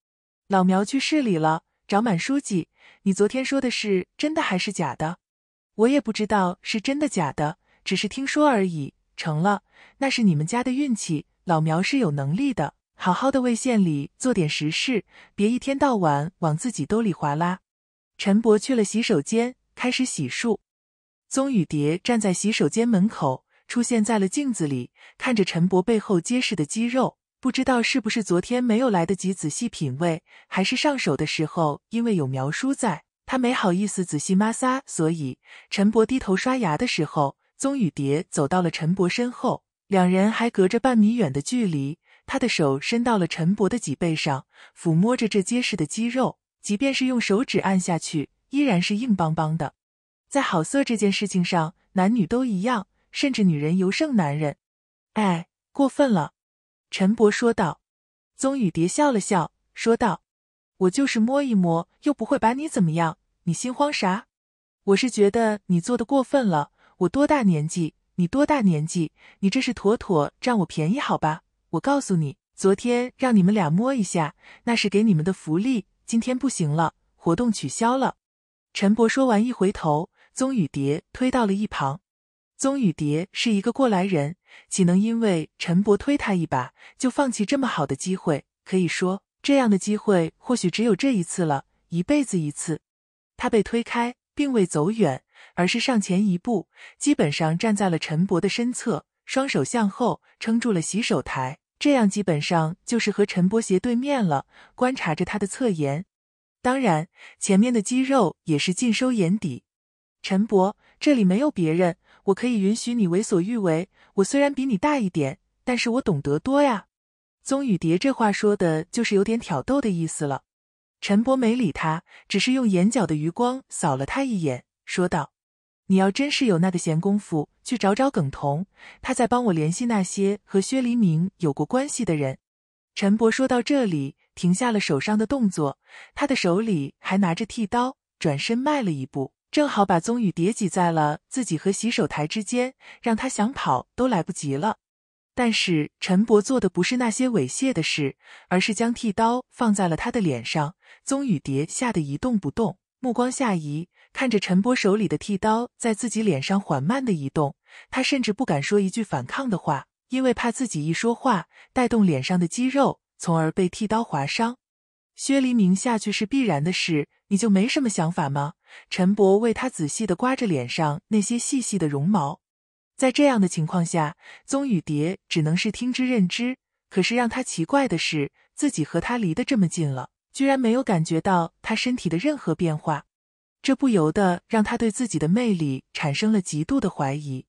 老苗去市里了，找满书记。你昨天说的是真的还是假的？”“我也不知道是真的假的，只是听说而已。”“成了，那是你们家的运气。老苗是有能力的，好好的为县里做点实事，别一天到晚往自己兜里划拉。”陈伯去了洗手间，开始洗漱。宗雨蝶站在洗手间门口。出现在了镜子里，看着陈博背后结实的肌肉，不知道是不是昨天没有来得及仔细品味，还是上手的时候因为有苗叔在，他没好意思仔细摩挲。所以陈博低头刷牙的时候，宗雨蝶走到了陈博身后，两人还隔着半米远的距离，他的手伸到了陈博的脊背上，抚摸着这结实的肌肉，即便是用手指按下去，依然是硬邦邦的。在好色这件事情上，男女都一样。甚至女人尤胜男人，哎，过分了。”陈博说道。宗雨蝶笑了笑，说道：“我就是摸一摸，又不会把你怎么样，你心慌啥？我是觉得你做的过分了。我多大年纪？你多大年纪？你这是妥妥占我便宜，好吧？我告诉你，昨天让你们俩摸一下，那是给你们的福利，今天不行了，活动取消了。”陈博说完，一回头，宗雨蝶推到了一旁。宗雨蝶是一个过来人，岂能因为陈博推他一把就放弃这么好的机会？可以说，这样的机会或许只有这一次了，一辈子一次。他被推开，并未走远，而是上前一步，基本上站在了陈博的身侧，双手向后撑住了洗手台，这样基本上就是和陈博斜对面了，观察着他的侧颜，当然，前面的肌肉也是尽收眼底。陈博，这里没有别人。我可以允许你为所欲为，我虽然比你大一点，但是我懂得多呀。宗雨蝶这话说的，就是有点挑逗的意思了。陈博没理他，只是用眼角的余光扫了他一眼，说道：“你要真是有那个闲工夫，去找找耿彤，他在帮我联系那些和薛黎明有过关系的人。”陈博说到这里，停下了手上的动作，他的手里还拿着剃刀，转身迈了一步。正好把宗雨蝶挤在了自己和洗手台之间，让他想跑都来不及了。但是陈伯做的不是那些猥亵的事，而是将剃刀放在了他的脸上。宗雨蝶吓得一动不动，目光下移，看着陈伯手里的剃刀在自己脸上缓慢的移动。他甚至不敢说一句反抗的话，因为怕自己一说话带动脸上的肌肉，从而被剃刀划伤。薛黎明下去是必然的事，你就没什么想法吗？陈伯为他仔细的刮着脸上那些细细的绒毛，在这样的情况下，棕雨蝶只能是听之任之。可是让他奇怪的是，自己和他离得这么近了，居然没有感觉到他身体的任何变化，这不由得让他对自己的魅力产生了极度的怀疑。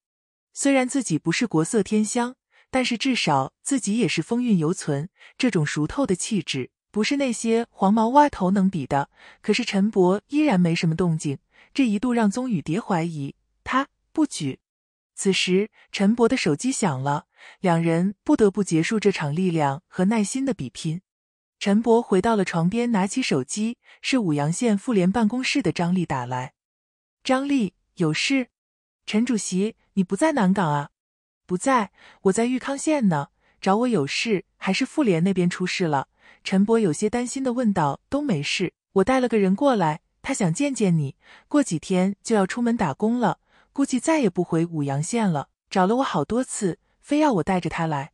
虽然自己不是国色天香，但是至少自己也是风韵犹存，这种熟透的气质。不是那些黄毛蛙头能比的。可是陈博依然没什么动静，这一度让宗雨蝶怀疑他不举。此时，陈博的手机响了，两人不得不结束这场力量和耐心的比拼。陈博回到了床边，拿起手机，是武阳县妇联办公室的张丽打来。张丽，有事？陈主席，你不在南港啊？不在，我在玉康县呢，找我有事，还是妇联那边出事了？陈伯有些担心的问道：“都没事，我带了个人过来，他想见见你。过几天就要出门打工了，估计再也不回武阳县了。找了我好多次，非要我带着他来。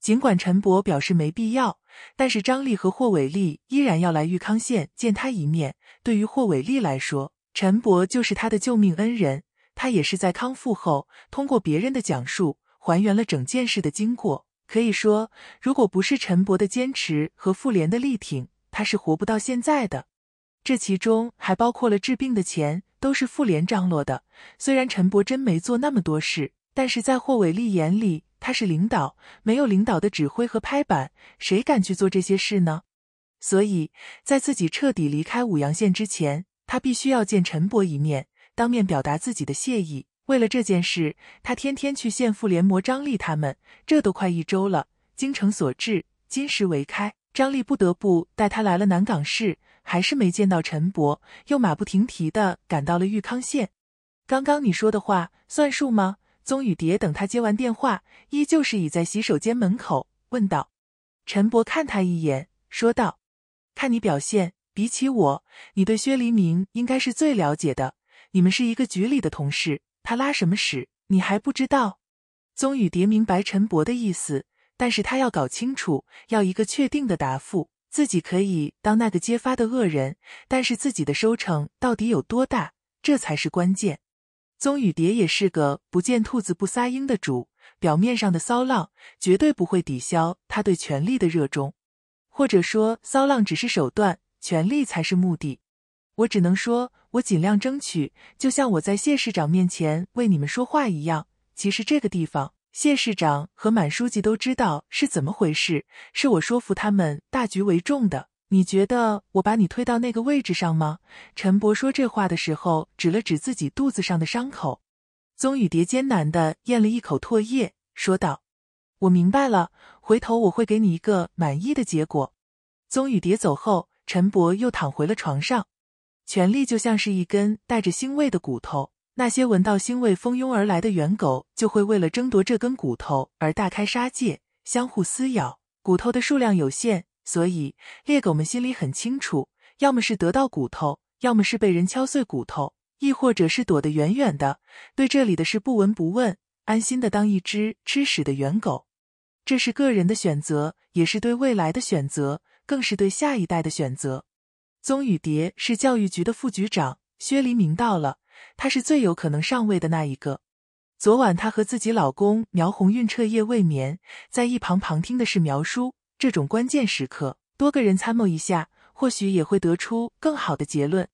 尽管陈伯表示没必要，但是张丽和霍伟丽依然要来玉康县见他一面。对于霍伟丽来说，陈伯就是他的救命恩人。他也是在康复后，通过别人的讲述，还原了整件事的经过。”可以说，如果不是陈伯的坚持和妇联的力挺，他是活不到现在的。这其中还包括了治病的钱，都是妇联张罗的。虽然陈伯真没做那么多事，但是在霍伟立眼里，他是领导，没有领导的指挥和拍板，谁敢去做这些事呢？所以在自己彻底离开武阳县之前，他必须要见陈伯一面，当面表达自己的谢意。为了这件事，他天天去县妇联磨张丽他们，这都快一周了。精诚所至，金石为开，张丽不得不带他来了南港市，还是没见到陈伯，又马不停蹄的赶到了玉康县。刚刚你说的话算数吗？宗宇蝶等他接完电话，依旧是倚在洗手间门口问道。陈伯看他一眼，说道：“看你表现，比起我，你对薛黎明应该是最了解的。你们是一个局里的同事。”他拉什么屎，你还不知道？宗宇蝶明白陈博的意思，但是他要搞清楚，要一个确定的答复。自己可以当那个揭发的恶人，但是自己的收成到底有多大，这才是关键。宗宇蝶也是个不见兔子不撒鹰的主，表面上的骚浪绝对不会抵消他对权力的热衷，或者说骚浪只是手段，权力才是目的。我只能说。我尽量争取，就像我在谢市长面前为你们说话一样。其实这个地方，谢市长和满书记都知道是怎么回事，是我说服他们大局为重的。你觉得我把你推到那个位置上吗？陈伯说这话的时候，指了指自己肚子上的伤口。宗雨蝶艰难的咽了一口唾液，说道：“我明白了，回头我会给你一个满意的结果。”宗雨蝶走后，陈伯又躺回了床上。权力就像是一根带着腥味的骨头，那些闻到腥味蜂拥而来的猿狗就会为了争夺这根骨头而大开杀戒，相互撕咬。骨头的数量有限，所以猎狗们心里很清楚：要么是得到骨头，要么是被人敲碎骨头，亦或者是躲得远远的，对这里的事不闻不问，安心的当一只吃屎的猿狗。这是个人的选择，也是对未来的选择，更是对下一代的选择。宗宇蝶是教育局的副局长，薛黎明到了，他是最有可能上位的那一个。昨晚她和自己老公苗鸿运彻夜未眠，在一旁旁听的是苗叔。这种关键时刻，多个人参谋一下，或许也会得出更好的结论。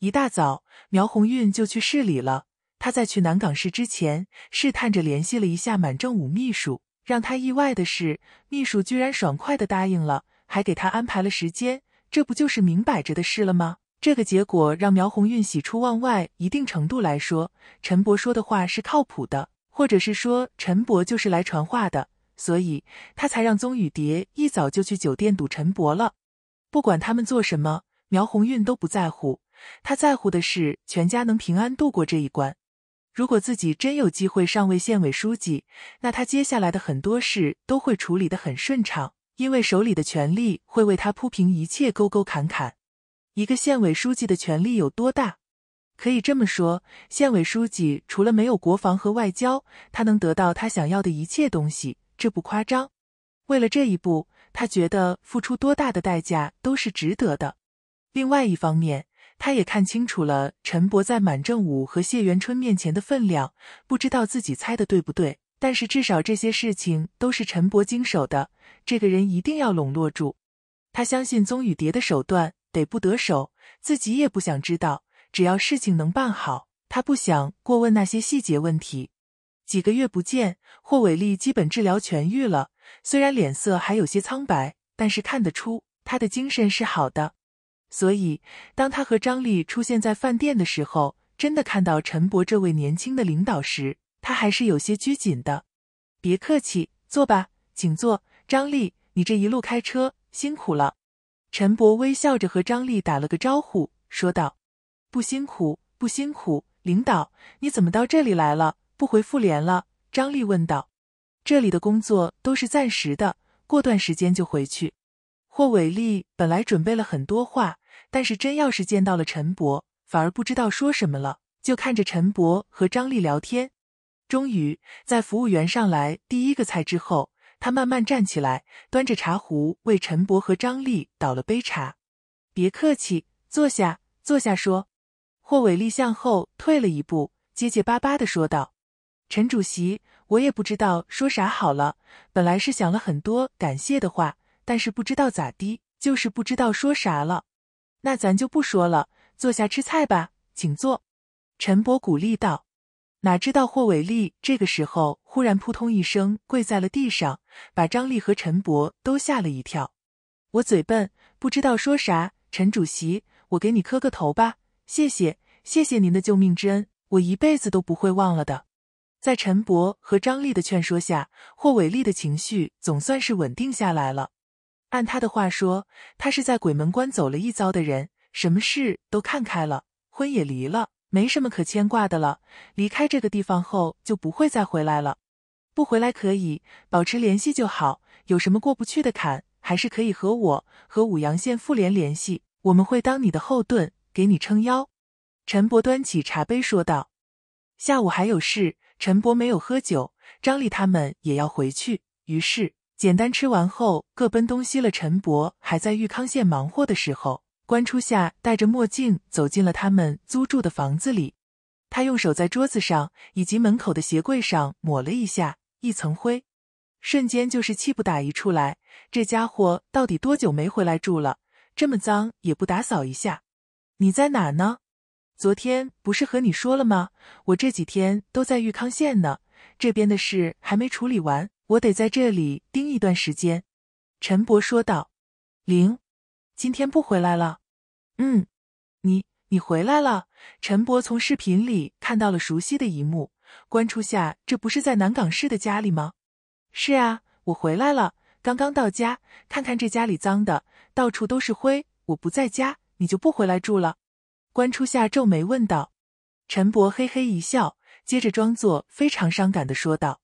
一大早，苗鸿运就去市里了。他在去南港市之前，试探着联系了一下满正武秘书，让他意外的是，秘书居然爽快的答应了，还给他安排了时间。这不就是明摆着的事了吗？这个结果让苗红运喜出望外。一定程度来说，陈伯说的话是靠谱的，或者是说陈伯就是来传话的，所以他才让宗雨蝶一早就去酒店堵陈伯了。不管他们做什么，苗红运都不在乎。他在乎的是全家能平安度过这一关。如果自己真有机会上位县委书记，那他接下来的很多事都会处理的很顺畅。因为手里的权力会为他铺平一切沟沟坎坎。一个县委书记的权力有多大？可以这么说，县委书记除了没有国防和外交，他能得到他想要的一切东西，这不夸张。为了这一步，他觉得付出多大的代价都是值得的。另外一方面，他也看清楚了陈博在满正武和谢元春面前的分量，不知道自己猜的对不对。但是至少这些事情都是陈伯经手的，这个人一定要笼络住。他相信宗雨蝶的手段得不得手，自己也不想知道。只要事情能办好，他不想过问那些细节问题。几个月不见，霍伟丽基本治疗痊愈了，虽然脸色还有些苍白，但是看得出他的精神是好的。所以，当他和张丽出现在饭店的时候，真的看到陈伯这位年轻的领导时。他还是有些拘谨的，别客气，坐吧，请坐。张丽，你这一路开车辛苦了。陈博微笑着和张丽打了个招呼，说道：“不辛苦，不辛苦，领导，你怎么到这里来了？不回妇联了？”张丽问道：“这里的工作都是暂时的，过段时间就回去。”霍伟丽本来准备了很多话，但是真要是见到了陈博，反而不知道说什么了，就看着陈博和张丽聊天。终于在服务员上来第一个菜之后，他慢慢站起来，端着茶壶为陈伯和张丽倒了杯茶。别客气，坐下，坐下说。霍伟立向后退了一步，结结巴巴的说道：“陈主席，我也不知道说啥好了。本来是想了很多感谢的话，但是不知道咋的，就是不知道说啥了。那咱就不说了，坐下吃菜吧，请坐。”陈伯鼓励道。哪知道霍伟丽这个时候忽然扑通一声跪在了地上，把张丽和陈博都吓了一跳。我嘴笨，不知道说啥。陈主席，我给你磕个头吧，谢谢，谢谢您的救命之恩，我一辈子都不会忘了的。在陈博和张丽的劝说下，霍伟丽的情绪总算是稳定下来了。按他的话说，他是在鬼门关走了一遭的人，什么事都看开了，婚也离了。没什么可牵挂的了，离开这个地方后就不会再回来了。不回来可以，保持联系就好。有什么过不去的坎，还是可以和我和武阳县妇联联系，我们会当你的后盾，给你撑腰。陈伯端起茶杯说道：“下午还有事。”陈伯没有喝酒，张丽他们也要回去，于是简单吃完后各奔东西了。陈伯还在玉康县忙活的时候。关初夏戴着墨镜走进了他们租住的房子里，他用手在桌子上以及门口的鞋柜上抹了一下一层灰，瞬间就是气不打一处来。这家伙到底多久没回来住了？这么脏也不打扫一下？你在哪呢？昨天不是和你说了吗？我这几天都在玉康县呢，这边的事还没处理完，我得在这里盯一段时间。”陈伯说道。零。今天不回来了，嗯，你你回来了？陈博从视频里看到了熟悉的一幕，关初夏，这不是在南港市的家里吗？是啊，我回来了，刚刚到家，看看这家里脏的，到处都是灰。我不在家，你就不回来住了？关初夏皱眉问道。陈博嘿嘿一笑，接着装作非常伤感的说道：“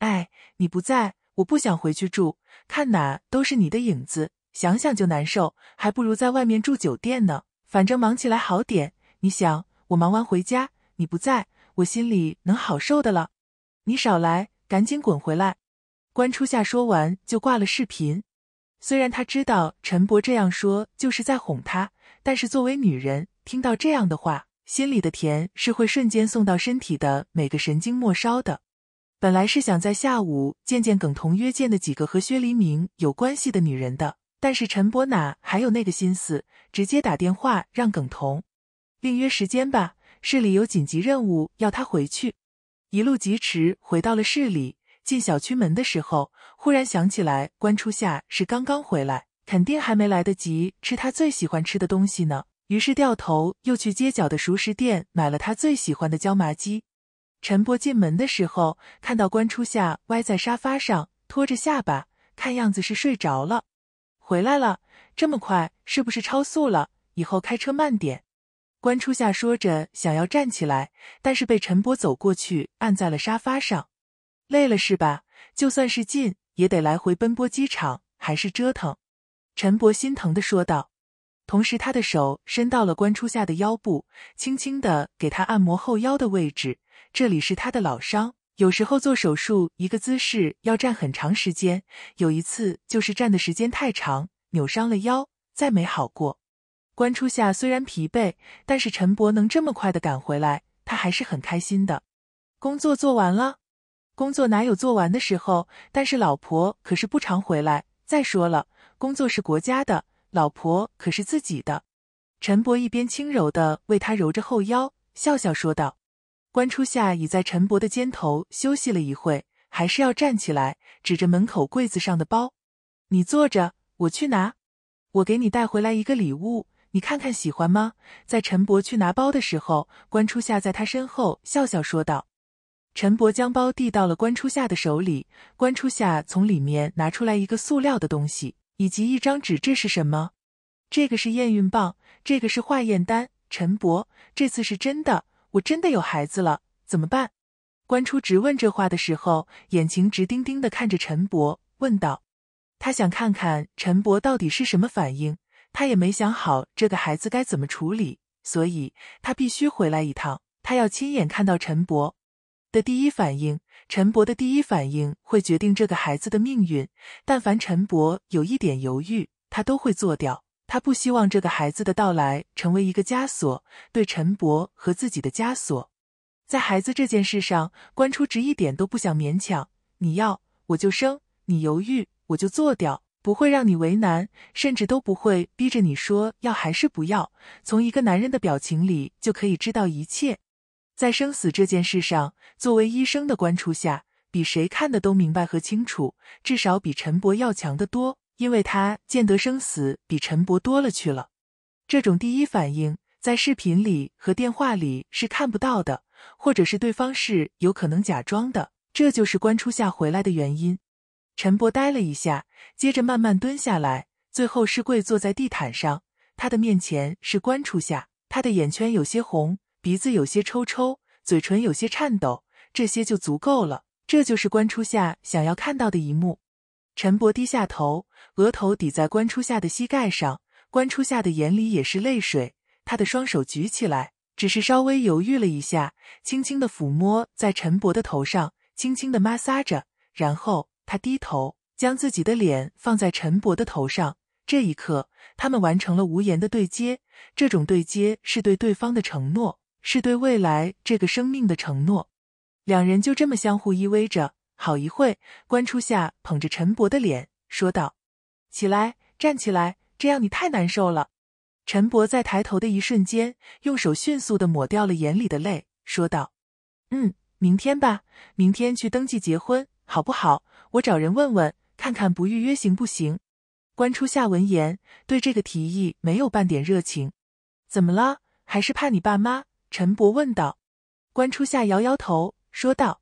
哎，你不在，我不想回去住，看哪都是你的影子。”想想就难受，还不如在外面住酒店呢。反正忙起来好点。你想，我忙完回家，你不在，我心里能好受的了？你少来，赶紧滚回来！关初夏说完就挂了视频。虽然他知道陈博这样说就是在哄他，但是作为女人，听到这样的话，心里的甜是会瞬间送到身体的每个神经末梢的。本来是想在下午见见耿同约见的几个和薛黎明有关系的女人的。但是陈伯哪还有那个心思？直接打电话让耿彤另约时间吧。市里有紧急任务要他回去。一路疾驰回到了市里，进小区门的时候，忽然想起来关初夏是刚刚回来，肯定还没来得及吃他最喜欢吃的东西呢。于是掉头又去街角的熟食店买了他最喜欢的椒麻鸡。陈伯进门的时候，看到关初夏歪在沙发上，托着下巴，看样子是睡着了。回来了，这么快，是不是超速了？以后开车慢点。关初夏说着，想要站起来，但是被陈伯走过去按在了沙发上。累了是吧？就算是近，也得来回奔波机场，还是折腾。陈博心疼的说道，同时他的手伸到了关初夏的腰部，轻轻的给他按摩后腰的位置，这里是他的老伤。有时候做手术，一个姿势要站很长时间。有一次就是站的时间太长，扭伤了腰，再没好过。关初夏虽然疲惫，但是陈伯能这么快的赶回来，他还是很开心的。工作做完了？工作哪有做完的时候？但是老婆可是不常回来。再说了，工作是国家的，老婆可是自己的。陈伯一边轻柔的为他揉着后腰，笑笑说道。关初夏倚在陈伯的肩头休息了一会，还是要站起来，指着门口柜子上的包：“你坐着，我去拿。我给你带回来一个礼物，你看看喜欢吗？”在陈伯去拿包的时候，关初夏在他身后笑笑说道。陈伯将包递到了关初夏的手里，关初夏从里面拿出来一个塑料的东西以及一张纸，这是什么？这个是验孕棒，这个是化验单。陈伯，这次是真的。我真的有孩子了，怎么办？关初直问这话的时候，眼睛直盯盯的看着陈博，问道：“他想看看陈博到底是什么反应。他也没想好这个孩子该怎么处理，所以他必须回来一趟。他要亲眼看到陈博的第一反应。陈博的第一反应会决定这个孩子的命运。但凡陈博有一点犹豫，他都会做掉。”他不希望这个孩子的到来成为一个枷锁，对陈伯和自己的枷锁。在孩子这件事上，关初直一点都不想勉强。你要，我就生；你犹豫，我就做掉，不会让你为难，甚至都不会逼着你说要还是不要。从一个男人的表情里就可以知道一切。在生死这件事上，作为医生的关初下，比谁看的都明白和清楚，至少比陈伯要强得多。因为他见得生死比陈伯多了去了，这种第一反应在视频里和电话里是看不到的，或者是对方是有可能假装的，这就是关初夏回来的原因。陈伯呆了一下，接着慢慢蹲下来，最后是跪坐在地毯上。他的面前是关初夏，他的眼圈有些红，鼻子有些抽抽，嘴唇有些颤抖，这些就足够了。这就是关初夏想要看到的一幕。陈博低下头，额头抵在关初夏的膝盖上，关初夏的眼里也是泪水。他的双手举起来，只是稍微犹豫了一下，轻轻的抚摸在陈博的头上，轻轻的摩挲着。然后他低头，将自己的脸放在陈博的头上。这一刻，他们完成了无言的对接。这种对接是对对方的承诺，是对未来这个生命的承诺。两人就这么相互依偎着。好一会关初夏捧着陈博的脸说道：“起来，站起来，这样你太难受了。”陈博在抬头的一瞬间，用手迅速的抹掉了眼里的泪，说道：“嗯，明天吧，明天去登记结婚，好不好？我找人问问，看看不预约行不行。”关初夏闻言，对这个提议没有半点热情。“怎么了？还是怕你爸妈？”陈博问道。关初夏摇摇头，说道。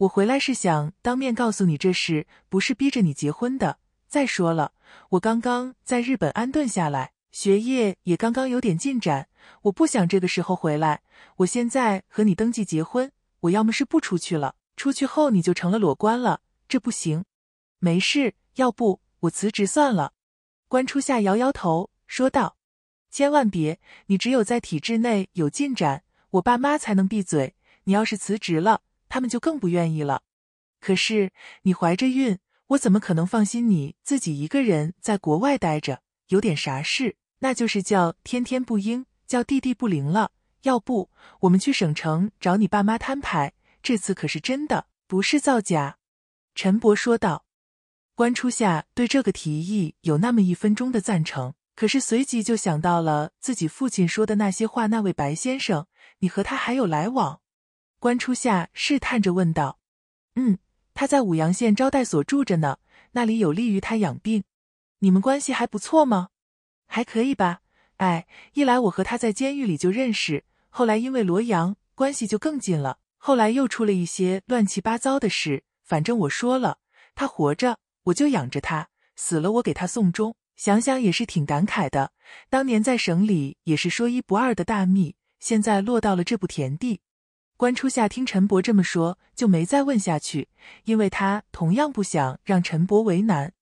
我回来是想当面告诉你这事，不是逼着你结婚的。再说了，我刚刚在日本安顿下来，学业也刚刚有点进展，我不想这个时候回来。我现在和你登记结婚，我要么是不出去了，出去后你就成了裸官了，这不行。没事，要不我辞职算了。关初夏摇摇头说道：“千万别，你只有在体制内有进展，我爸妈才能闭嘴。你要是辞职了。”他们就更不愿意了。可是你怀着孕，我怎么可能放心你自己一个人在国外待着？有点啥事，那就是叫天天不应，叫地地不灵了。要不我们去省城找你爸妈摊牌？这次可是真的，不是造假。”陈伯说道。关初夏对这个提议有那么一分钟的赞成，可是随即就想到了自己父亲说的那些话：“那位白先生，你和他还有来往？”关初夏试探着问道：“嗯，他在武阳县招待所住着呢，那里有利于他养病。你们关系还不错吗？还可以吧。哎，一来我和他在监狱里就认识，后来因为罗阳，关系就更近了。后来又出了一些乱七八糟的事，反正我说了，他活着我就养着他，死了我给他送终。想想也是挺感慨的。当年在省里也是说一不二的大秘，现在落到了这步田地。”关初夏听陈伯这么说，就没再问下去，因为他同样不想让陈伯为难。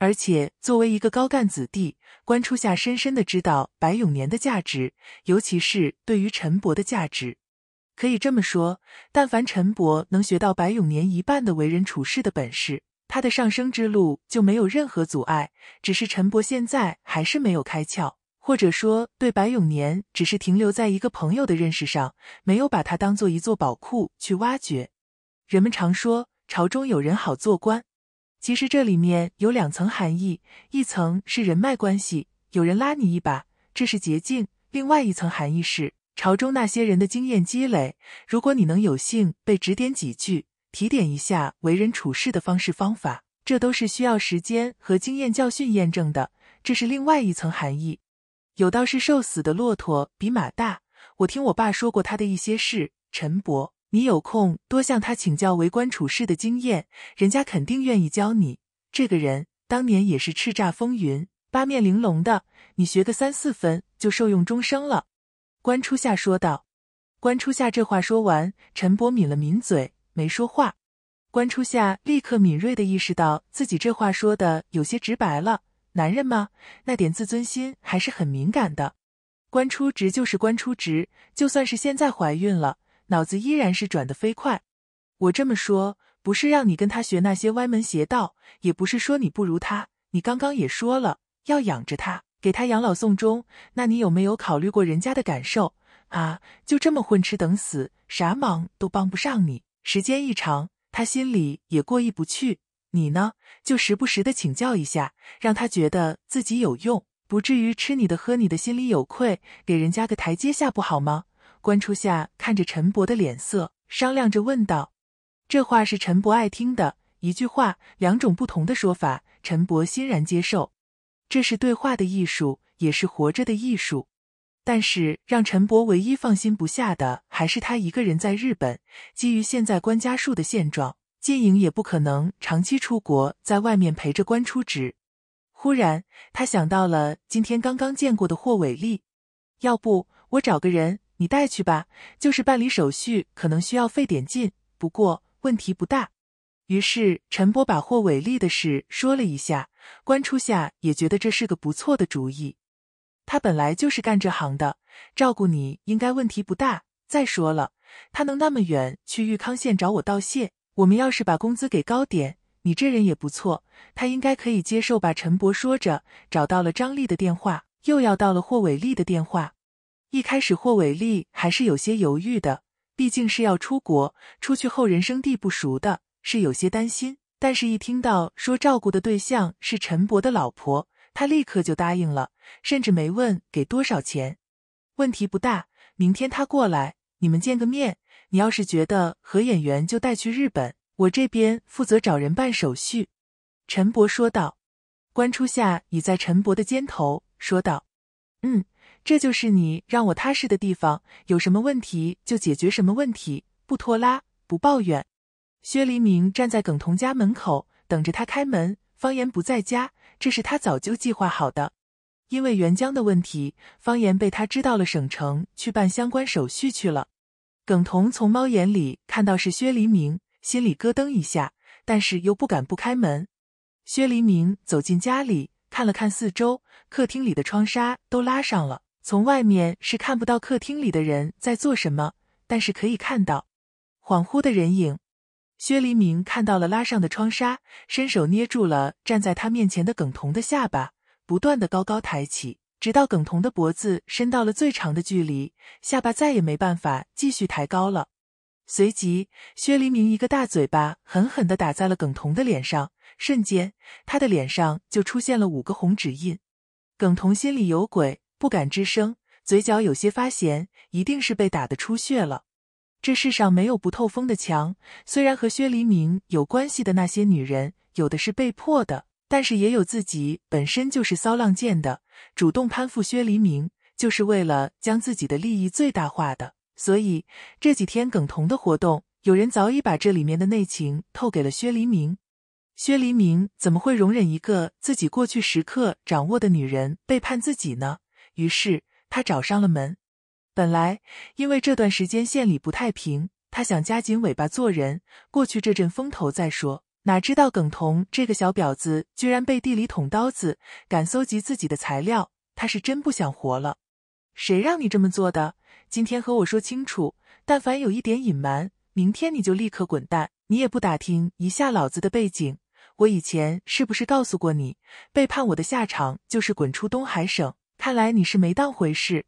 而且作为一个高干子弟，关初夏深深的知道白永年的价值，尤其是对于陈伯的价值。可以这么说，但凡陈伯能学到白永年一半的为人处事的本事，他的上升之路就没有任何阻碍。只是陈伯现在还是没有开窍。或者说，对白永年只是停留在一个朋友的认识上，没有把他当做一座宝库去挖掘。人们常说“朝中有人好做官”，其实这里面有两层含义：一层是人脉关系，有人拉你一把，这是捷径；另外一层含义是朝中那些人的经验积累，如果你能有幸被指点几句、提点一下为人处事的方式方法，这都是需要时间和经验教训验证的，这是另外一层含义。有道是瘦死的骆驼比马大，我听我爸说过他的一些事。陈伯，你有空多向他请教为官处事的经验，人家肯定愿意教你。这个人当年也是叱咤风云、八面玲珑的，你学个三四分就受用终生了。”关初夏说道。关初夏这话说完，陈伯抿了抿嘴，没说话。关初夏立刻敏锐的意识到自己这话说的有些直白了。男人嘛，那点自尊心还是很敏感的。官出职就是官出职，就算是现在怀孕了，脑子依然是转得飞快。我这么说，不是让你跟他学那些歪门邪道，也不是说你不如他。你刚刚也说了，要养着他，给他养老送终。那你有没有考虑过人家的感受啊？就这么混吃等死，啥忙都帮不上你，时间一长，他心里也过意不去。你呢？就时不时的请教一下，让他觉得自己有用，不至于吃你的、喝你的，心里有愧。给人家个台阶下，不好吗？关初夏看着陈伯的脸色，商量着问道：“这话是陈伯爱听的一句话，两种不同的说法。”陈伯欣然接受。这是对话的艺术，也是活着的艺术。但是让陈伯唯一放心不下的，还是他一个人在日本。基于现在关家树的现状。建颖也不可能长期出国，在外面陪着关初值。忽然，他想到了今天刚刚见过的霍伟丽，要不我找个人你带去吧？就是办理手续可能需要费点劲，不过问题不大。于是陈波把霍伟丽的事说了一下，关初夏也觉得这是个不错的主意。他本来就是干这行的，照顾你应该问题不大。再说了，他能那么远去玉康县找我道谢。我们要是把工资给高点，你这人也不错，他应该可以接受。吧？”陈伯说着，找到了张丽的电话，又要到了霍伟丽的电话。一开始霍伟丽还是有些犹豫的，毕竟是要出国，出去后人生地不熟的，是有些担心。但是，一听到说照顾的对象是陈伯的老婆，他立刻就答应了，甚至没问给多少钱，问题不大。明天他过来，你们见个面。你要是觉得合眼缘，就带去日本。我这边负责找人办手续。”陈伯说道。关初夏倚在陈伯的肩头说道：“嗯，这就是你让我踏实的地方。有什么问题就解决什么问题，不拖拉，不抱怨。”薛黎明站在耿彤家门口等着他开门。方言不在家，这是他早就计划好的。因为援疆的问题，方言被他知道了，省城去办相关手续去了。耿彤从猫眼里看到是薛黎明，心里咯噔一下，但是又不敢不开门。薛黎明走进家里，看了看四周，客厅里的窗纱都拉上了，从外面是看不到客厅里的人在做什么，但是可以看到恍惚的人影。薛黎明看到了拉上的窗纱，伸手捏住了站在他面前的耿彤的下巴，不断的高高抬起。直到耿彤的脖子伸到了最长的距离，下巴再也没办法继续抬高了。随即，薛黎明一个大嘴巴狠狠地打在了耿彤的脸上，瞬间，他的脸上就出现了五个红指印。耿彤心里有鬼，不敢吱声，嘴角有些发咸，一定是被打的出血了。这世上没有不透风的墙，虽然和薛黎明有关系的那些女人，有的是被迫的。但是也有自己本身就是骚浪贱的，主动攀附薛黎明，就是为了将自己的利益最大化。的所以这几天耿彤的活动，有人早已把这里面的内情透给了薛黎明。薛黎明怎么会容忍一个自己过去时刻掌握的女人背叛自己呢？于是他找上了门。本来因为这段时间县里不太平，他想夹紧尾巴做人，过去这阵风头再说。哪知道耿彤这个小婊子，居然背地里捅刀子，敢搜集自己的材料，他是真不想活了。谁让你这么做的？今天和我说清楚，但凡有一点隐瞒，明天你就立刻滚蛋。你也不打听一下老子的背景，我以前是不是告诉过你，背叛我的下场就是滚出东海省？看来你是没当回事。”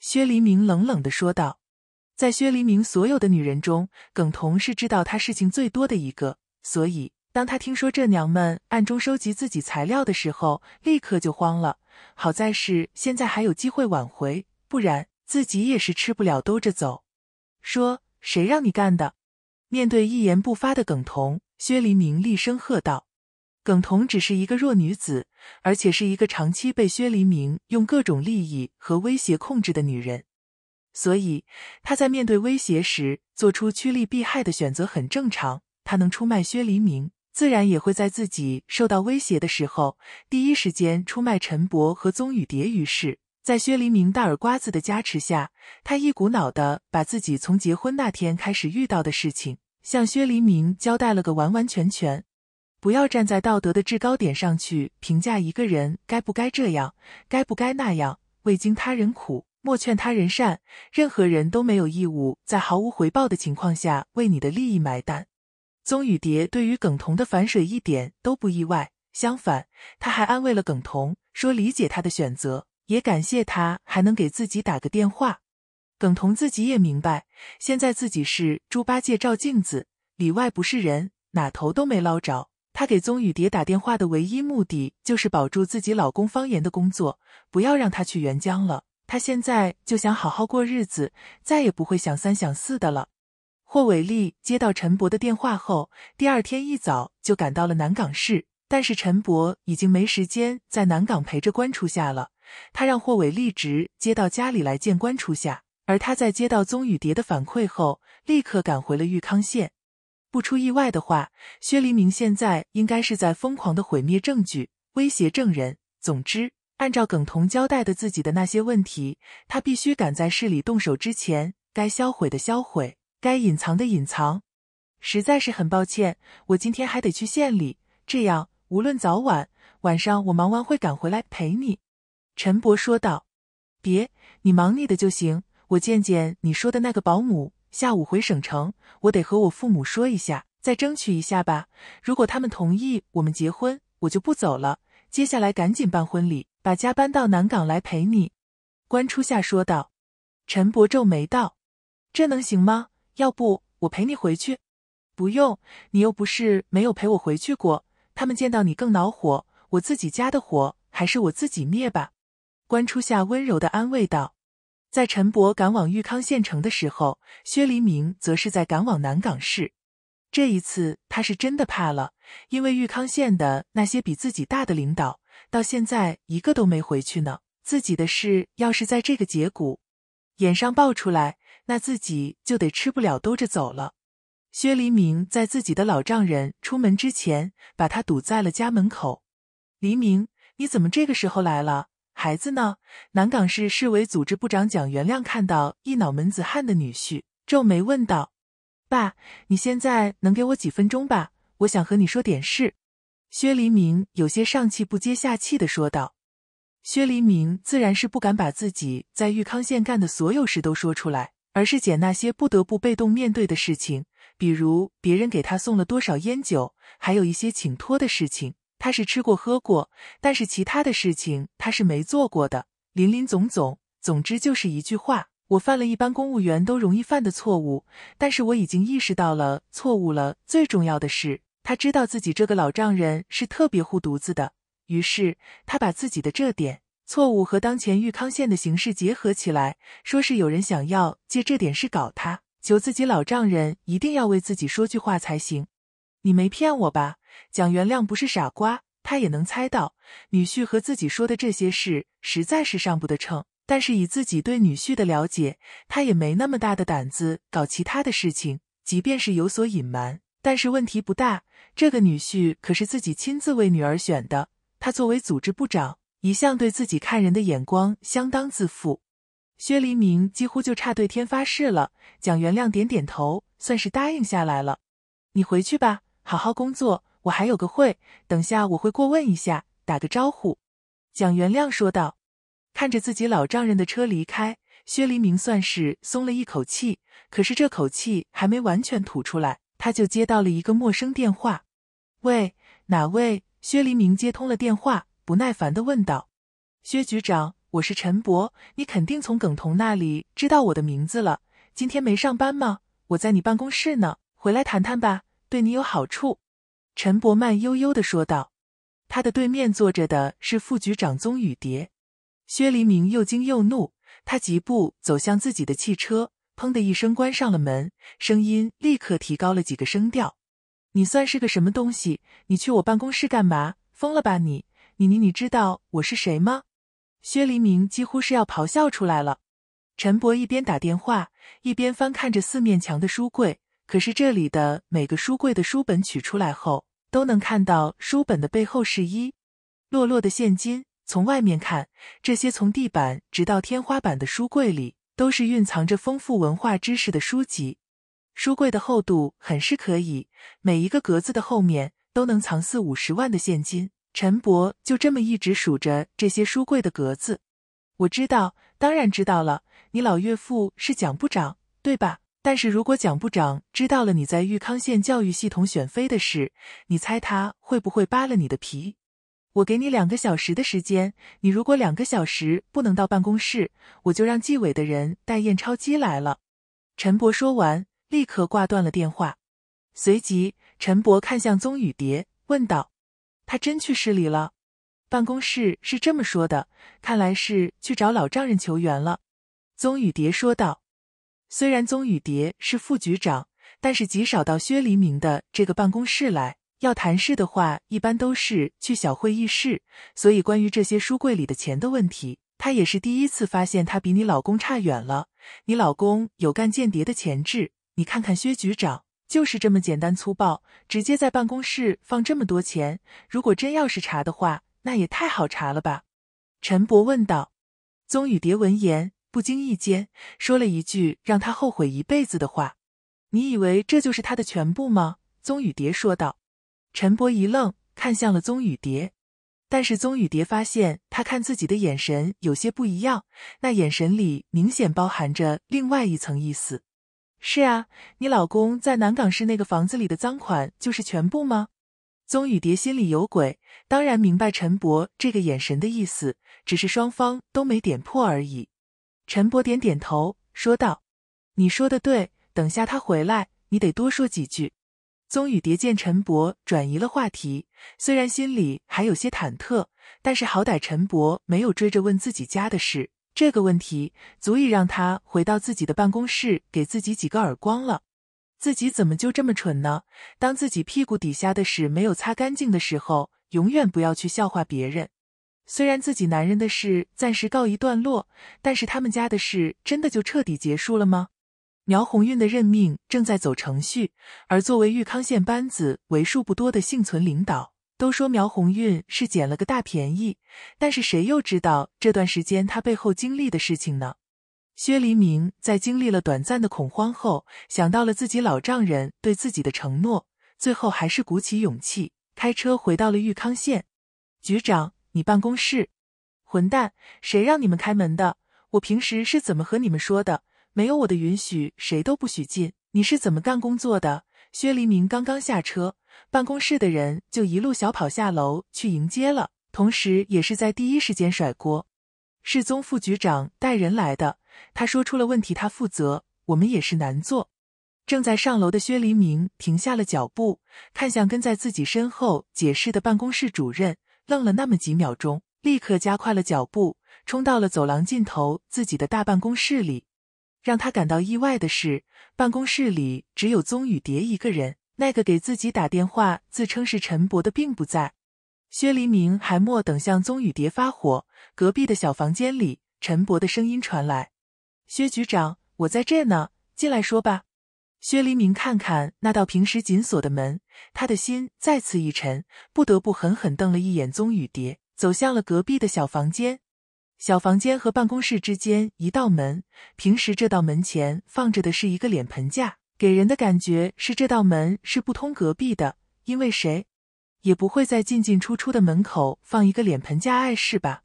薛黎明冷冷的说道。在薛黎明所有的女人中，耿彤是知道他事情最多的一个。所以，当他听说这娘们暗中收集自己材料的时候，立刻就慌了。好在是现在还有机会挽回，不然自己也是吃不了兜着走。说谁让你干的？面对一言不发的耿彤，薛黎明厉声喝道：“耿彤只是一个弱女子，而且是一个长期被薛黎明用各种利益和威胁控制的女人，所以她在面对威胁时做出趋利避害的选择很正常。”他能出卖薛黎明，自然也会在自己受到威胁的时候，第一时间出卖陈伯和宗雨蝶。于是，在薛黎明大耳瓜子的加持下，他一股脑的把自己从结婚那天开始遇到的事情，向薛黎明交代了个完完全全。不要站在道德的制高点上去评价一个人该不该这样，该不该那样。未经他人苦，莫劝他人善。任何人都没有义务在毫无回报的情况下为你的利益买单。宗雨蝶对于耿彤的反水一点都不意外，相反，他还安慰了耿彤，说理解他的选择，也感谢他还能给自己打个电话。耿彤自己也明白，现在自己是猪八戒照镜子，里外不是人，哪头都没捞着。他给宗雨蝶打电话的唯一目的就是保住自己老公方言的工作，不要让他去援疆了。他现在就想好好过日子，再也不会想三想四的了。霍伟立接到陈伯的电话后，第二天一早就赶到了南港市。但是陈伯已经没时间在南港陪着关初夏了，他让霍伟立直接到家里来见关初夏。而他在接到宗雨蝶的反馈后，立刻赶回了玉康县。不出意外的话，薛黎明现在应该是在疯狂的毁灭证据、威胁证人。总之，按照耿彤交代的自己的那些问题，他必须赶在市里动手之前，该销毁的销毁。该隐藏的隐藏，实在是很抱歉，我今天还得去县里。这样，无论早晚，晚上我忙完会赶回来陪你。”陈伯说道。“别，你忙你的就行，我见见你说的那个保姆。下午回省城，我得和我父母说一下，再争取一下吧。如果他们同意我们结婚，我就不走了。接下来赶紧办婚礼，把家搬到南港来陪你。”关初夏说道。陈伯皱眉道：“这能行吗？”要不我陪你回去？不用，你又不是没有陪我回去过。他们见到你更恼火，我自己家的火还是我自己灭吧。关初夏温柔的安慰道。在陈伯赶往玉康县城的时候，薛黎明则是在赶往南港市。这一次他是真的怕了，因为玉康县的那些比自己大的领导，到现在一个都没回去呢。自己的事要是在这个节骨眼上爆出来。那自己就得吃不了兜着走了。薛黎明在自己的老丈人出门之前，把他堵在了家门口。黎明，你怎么这个时候来了？孩子呢？南港市市委组织部长蒋元亮看到一脑门子汗的女婿，皱眉问道：“爸，你现在能给我几分钟吧？我想和你说点事。”薛黎明有些上气不接下气的说道。薛黎明自然是不敢把自己在玉康县干的所有事都说出来。而是捡那些不得不被动面对的事情，比如别人给他送了多少烟酒，还有一些请托的事情，他是吃过喝过，但是其他的事情他是没做过的。林林总总，总之就是一句话，我犯了一般公务员都容易犯的错误，但是我已经意识到了错误了。最重要的是，他知道自己这个老丈人是特别护犊子的，于是他把自己的这点。错误和当前玉康县的形势结合起来，说是有人想要借这点事搞他，求自己老丈人一定要为自己说句话才行。你没骗我吧？蒋元亮不是傻瓜，他也能猜到女婿和自己说的这些事实在是上不得秤。但是以自己对女婿的了解，他也没那么大的胆子搞其他的事情，即便是有所隐瞒，但是问题不大。这个女婿可是自己亲自为女儿选的，他作为组织部长。一向对自己看人的眼光相当自负，薛黎明几乎就差对天发誓了。蒋元亮点点头，算是答应下来了。你回去吧，好好工作。我还有个会，等下我会过问一下，打个招呼。蒋元亮说道。看着自己老丈人的车离开，薛黎明算是松了一口气。可是这口气还没完全吐出来，他就接到了一个陌生电话。喂，哪位？薛黎明接通了电话。不耐烦地问道：“薛局长，我是陈博，你肯定从耿彤那里知道我的名字了。今天没上班吗？我在你办公室呢，回来谈谈吧，对你有好处。”陈博慢悠悠地说道。他的对面坐着的是副局长宗雨蝶。薛黎明又惊又怒，他疾步走向自己的汽车，砰的一声关上了门，声音立刻提高了几个声调：“你算是个什么东西？你去我办公室干嘛？疯了吧你！”你你你知道我是谁吗？薛黎明几乎是要咆哮出来了。陈博一边打电话一边翻看着四面墙的书柜，可是这里的每个书柜的书本取出来后，都能看到书本的背后是一摞摞的现金。从外面看，这些从地板直到天花板的书柜里都是蕴藏着丰富文化知识的书籍。书柜的厚度很是可以，每一个格子的后面都能藏四五十万的现金。陈博就这么一直数着这些书柜的格子。我知道，当然知道了。你老岳父是蒋部长，对吧？但是如果蒋部长知道了你在玉康县教育系统选妃的事，你猜他会不会扒了你的皮？我给你两个小时的时间，你如果两个小时不能到办公室，我就让纪委的人带验钞机来了。陈博说完，立刻挂断了电话。随即，陈博看向宗雨蝶，问道。他真去市里了，办公室是这么说的。看来是去找老丈人求援了。”宗雨蝶说道。虽然宗雨蝶是副局长，但是极少到薛黎明的这个办公室来。要谈事的话，一般都是去小会议室。所以，关于这些书柜里的钱的问题，他也是第一次发现。他比你老公差远了。你老公有干间谍的潜质，你看看薛局长。就是这么简单粗暴，直接在办公室放这么多钱，如果真要是查的话，那也太好查了吧？陈博问道。宗雨蝶闻言，不经意间说了一句让他后悔一辈子的话：“你以为这就是他的全部吗？”宗雨蝶说道。陈博一愣，看向了宗雨蝶。但是宗雨蝶发现他看自己的眼神有些不一样，那眼神里明显包含着另外一层意思。是啊，你老公在南港市那个房子里的赃款就是全部吗？宗雨蝶心里有鬼，当然明白陈博这个眼神的意思，只是双方都没点破而已。陈博点点头，说道：“你说的对，等下他回来，你得多说几句。”宗雨蝶见陈博转移了话题，虽然心里还有些忐忑，但是好歹陈博没有追着问自己家的事。这个问题足以让他回到自己的办公室，给自己几个耳光了。自己怎么就这么蠢呢？当自己屁股底下的屎没有擦干净的时候，永远不要去笑话别人。虽然自己男人的事暂时告一段落，但是他们家的事真的就彻底结束了吗？苗红运的任命正在走程序，而作为玉康县班子为数不多的幸存领导。都说苗红运是捡了个大便宜，但是谁又知道这段时间他背后经历的事情呢？薛黎明在经历了短暂的恐慌后，想到了自己老丈人对自己的承诺，最后还是鼓起勇气开车回到了玉康县。局长，你办公室，混蛋，谁让你们开门的？我平时是怎么和你们说的？没有我的允许，谁都不许进。你是怎么干工作的？薛黎明刚刚下车，办公室的人就一路小跑下楼去迎接了，同时也是在第一时间甩锅。是宗副局长带人来的，他说出了问题，他负责，我们也是难做。正在上楼的薛黎明停下了脚步，看向跟在自己身后解释的办公室主任，愣了那么几秒钟，立刻加快了脚步，冲到了走廊尽头自己的大办公室里。让他感到意外的是，办公室里只有宗雨蝶一个人。那个给自己打电话自称是陈博的并不在。薛黎明还没等向宗雨蝶发火，隔壁的小房间里，陈博的声音传来：“薛局长，我在这呢，进来说吧。”薛黎明看看那道平时紧锁的门，他的心再次一沉，不得不狠狠瞪了一眼宗雨蝶，走向了隔壁的小房间。小房间和办公室之间一道门，平时这道门前放着的是一个脸盆架，给人的感觉是这道门是不通隔壁的。因为谁也不会在进进出出的门口放一个脸盆架碍事吧？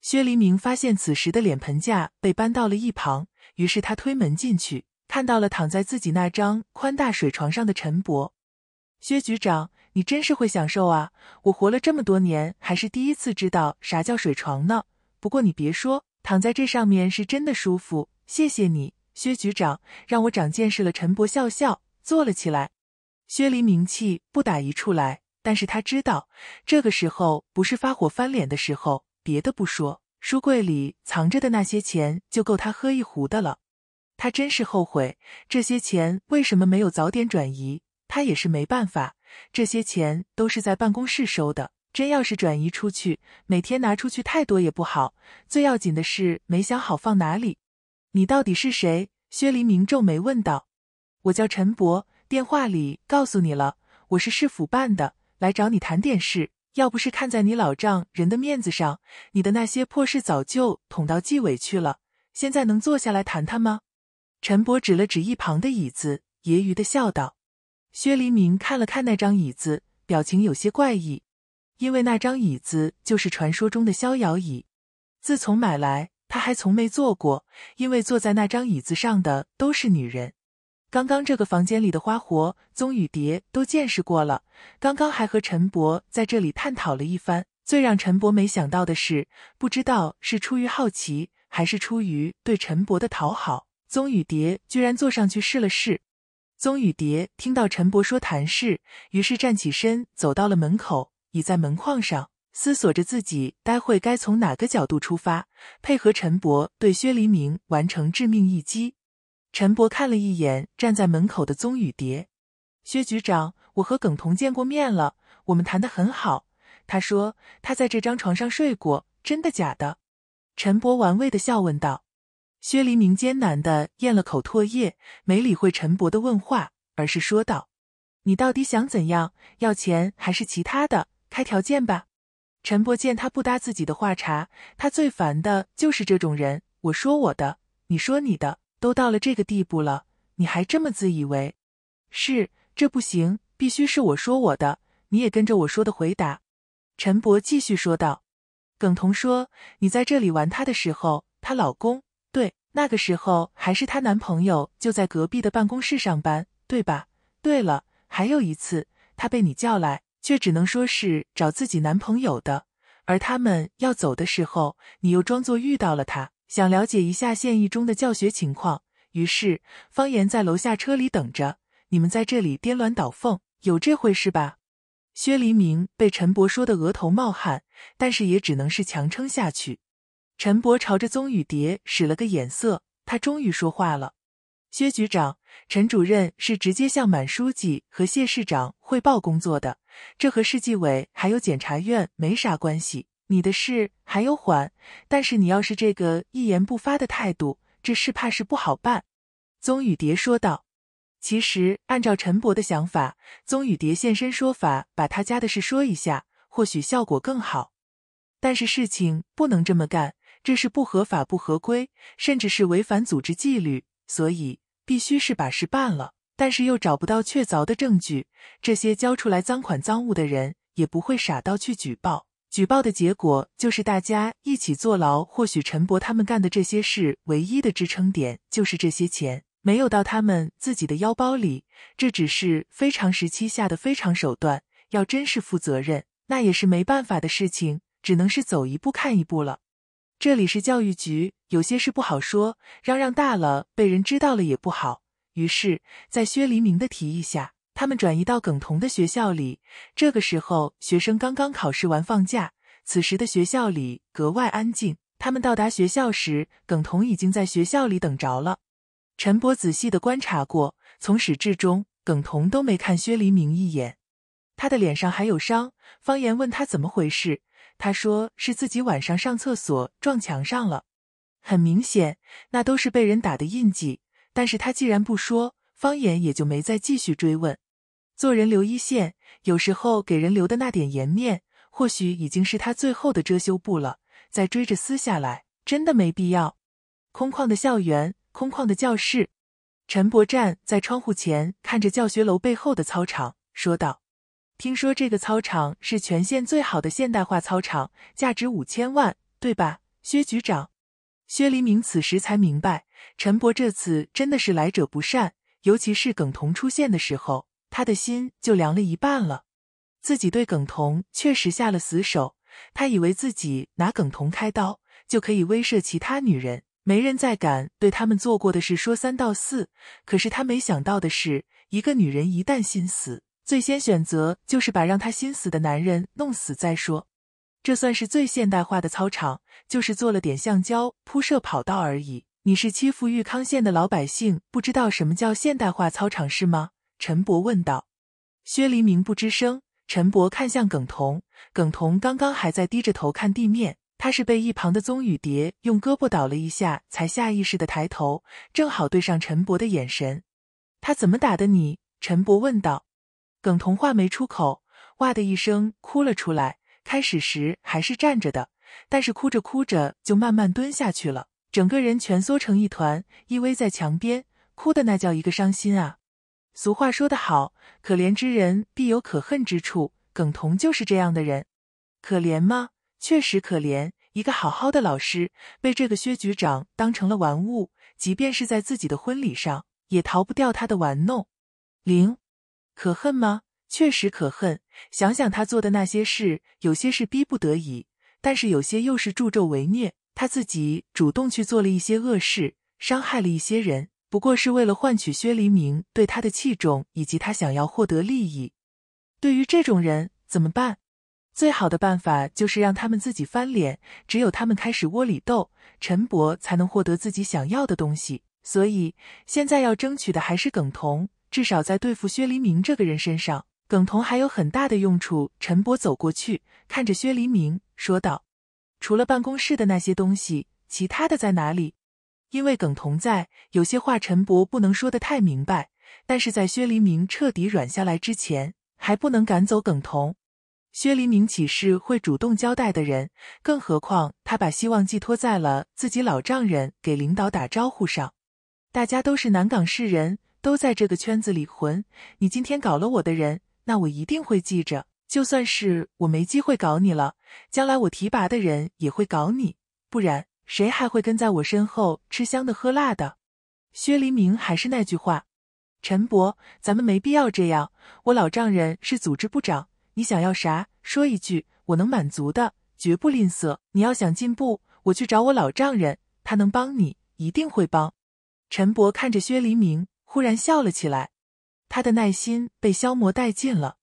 薛黎明发现此时的脸盆架被搬到了一旁，于是他推门进去，看到了躺在自己那张宽大水床上的陈博。薛局长，你真是会享受啊！我活了这么多年，还是第一次知道啥叫水床呢。不过你别说，躺在这上面是真的舒服。谢谢你，薛局长，让我长见识了。陈伯笑笑，坐了起来。薛离名气不打一处来，但是他知道这个时候不是发火翻脸的时候。别的不说，书柜里藏着的那些钱就够他喝一壶的了。他真是后悔，这些钱为什么没有早点转移？他也是没办法，这些钱都是在办公室收的。真要是转移出去，每天拿出去太多也不好。最要紧的是没想好放哪里。你到底是谁？薛黎明皱眉问道。我叫陈博，电话里告诉你了，我是市府办的，来找你谈点事。要不是看在你老丈人的面子上，你的那些破事早就捅到纪委去了。现在能坐下来谈谈吗？陈博指了指一旁的椅子，揶揄的笑道。薛黎明看了看那张椅子，表情有些怪异。因为那张椅子就是传说中的逍遥椅，自从买来，他还从没坐过。因为坐在那张椅子上的都是女人。刚刚这个房间里的花活，宗雨蝶都见识过了。刚刚还和陈博在这里探讨了一番。最让陈博没想到的是，不知道是出于好奇，还是出于对陈博的讨好，宗雨蝶居然坐上去试了试。宗雨蝶听到陈博说谈事，于是站起身，走到了门口。倚在门框上，思索着自己待会该从哪个角度出发，配合陈博对薛黎明完成致命一击。陈博看了一眼站在门口的宗雨蝶，薛局长，我和耿彤见过面了，我们谈的很好。他说他在这张床上睡过，真的假的？陈博玩味的笑问道。薛黎明艰难的咽了口唾液，没理会陈博的问话，而是说道：“你到底想怎样？要钱还是其他的？”开条件吧，陈博见他不搭自己的话茬，他最烦的就是这种人。我说我的，你说你的，都到了这个地步了，你还这么自以为是，这不行，必须是我说我的，你也跟着我说的回答。陈博继续说道：“耿彤说，你在这里玩他的时候，她老公，对，那个时候还是她男朋友，就在隔壁的办公室上班，对吧？对了，还有一次，他被你叫来。”却只能说是找自己男朋友的，而他们要走的时候，你又装作遇到了他，想了解一下现役中的教学情况。于是方言在楼下车里等着你们在这里颠鸾倒凤，有这回事吧？薛黎明被陈博说的额头冒汗，但是也只能是强撑下去。陈博朝着宗雨蝶使了个眼色，他终于说话了：“薛局长、陈主任是直接向满书记和谢市长汇报工作的。”这和市纪委还有检察院没啥关系，你的事还有缓，但是你要是这个一言不发的态度，这事怕是不好办。”宗宇蝶说道。其实按照陈博的想法，宗宇蝶现身说法，把他家的事说一下，或许效果更好。但是事情不能这么干，这是不合法、不合规，甚至是违反组织纪律，所以必须是把事办了。但是又找不到确凿的证据，这些交出来赃款赃物的人也不会傻到去举报。举报的结果就是大家一起坐牢。或许陈博他们干的这些事，唯一的支撑点就是这些钱没有到他们自己的腰包里。这只是非常时期下的非常手段。要真是负责任，那也是没办法的事情，只能是走一步看一步了。这里是教育局，有些事不好说，嚷嚷大了被人知道了也不好。于是，在薛黎明的提议下，他们转移到耿彤的学校里。这个时候，学生刚刚考试完放假，此时的学校里格外安静。他们到达学校时，耿彤已经在学校里等着了。陈博仔细的观察过，从始至终，耿彤都没看薛黎明一眼。他的脸上还有伤，方言问他怎么回事，他说是自己晚上上厕所撞墙上了。很明显，那都是被人打的印记。但是他既然不说，方言也就没再继续追问。做人留一线，有时候给人留的那点颜面，或许已经是他最后的遮羞布了。再追着撕下来，真的没必要。空旷的校园，空旷的教室，陈伯站在窗户前看着教学楼背后的操场，说道：“听说这个操场是全县最好的现代化操场，价值五千万，对吧，薛局长？”薛黎明此时才明白。陈伯这次真的是来者不善，尤其是耿彤出现的时候，他的心就凉了一半了。自己对耿彤确实下了死手，他以为自己拿耿彤开刀就可以威慑其他女人，没人再敢对他们做过的事说三道四。可是他没想到的是，一个女人一旦心死，最先选择就是把让他心死的男人弄死再说。这算是最现代化的操场，就是做了点橡胶铺设跑道而已。你是欺负玉康县的老百姓？不知道什么叫现代化操场是吗？陈伯问道。薛黎明不吱声。陈伯看向耿彤，耿彤刚刚还在低着头看地面，他是被一旁的宗雨蝶用胳膊倒了一下，才下意识的抬头，正好对上陈伯的眼神。他怎么打的你？陈伯问道。耿彤话没出口，哇的一声哭了出来。开始时还是站着的，但是哭着哭着就慢慢蹲下去了。整个人蜷缩成一团，依偎在墙边，哭的那叫一个伤心啊！俗话说得好，可怜之人必有可恨之处。耿彤就是这样的人，可怜吗？确实可怜，一个好好的老师，被这个薛局长当成了玩物，即便是在自己的婚礼上，也逃不掉他的玩弄。零，可恨吗？确实可恨，想想他做的那些事，有些是逼不得已，但是有些又是助纣为虐。他自己主动去做了一些恶事，伤害了一些人，不过是为了换取薛黎明对他的器重，以及他想要获得利益。对于这种人怎么办？最好的办法就是让他们自己翻脸。只有他们开始窝里斗，陈伯才能获得自己想要的东西。所以现在要争取的还是耿彤，至少在对付薛黎明这个人身上，耿彤还有很大的用处。陈伯走过去，看着薛黎明说道。除了办公室的那些东西，其他的在哪里？因为耿彤在，有些话陈伯不能说的太明白。但是在薛黎明彻底软下来之前，还不能赶走耿彤。薛黎明岂是会主动交代的人？更何况他把希望寄托在了自己老丈人给领导打招呼上。大家都是南港市人，都在这个圈子里混。你今天搞了我的人，那我一定会记着。就算是我没机会搞你了，将来我提拔的人也会搞你，不然谁还会跟在我身后吃香的喝辣的？薛黎明还是那句话，陈博，咱们没必要这样。我老丈人是组织部长，你想要啥，说一句，我能满足的，绝不吝啬。你要想进步，我去找我老丈人，他能帮你，一定会帮。陈博看着薛黎明，忽然笑了起来，他的耐心被消磨殆尽了。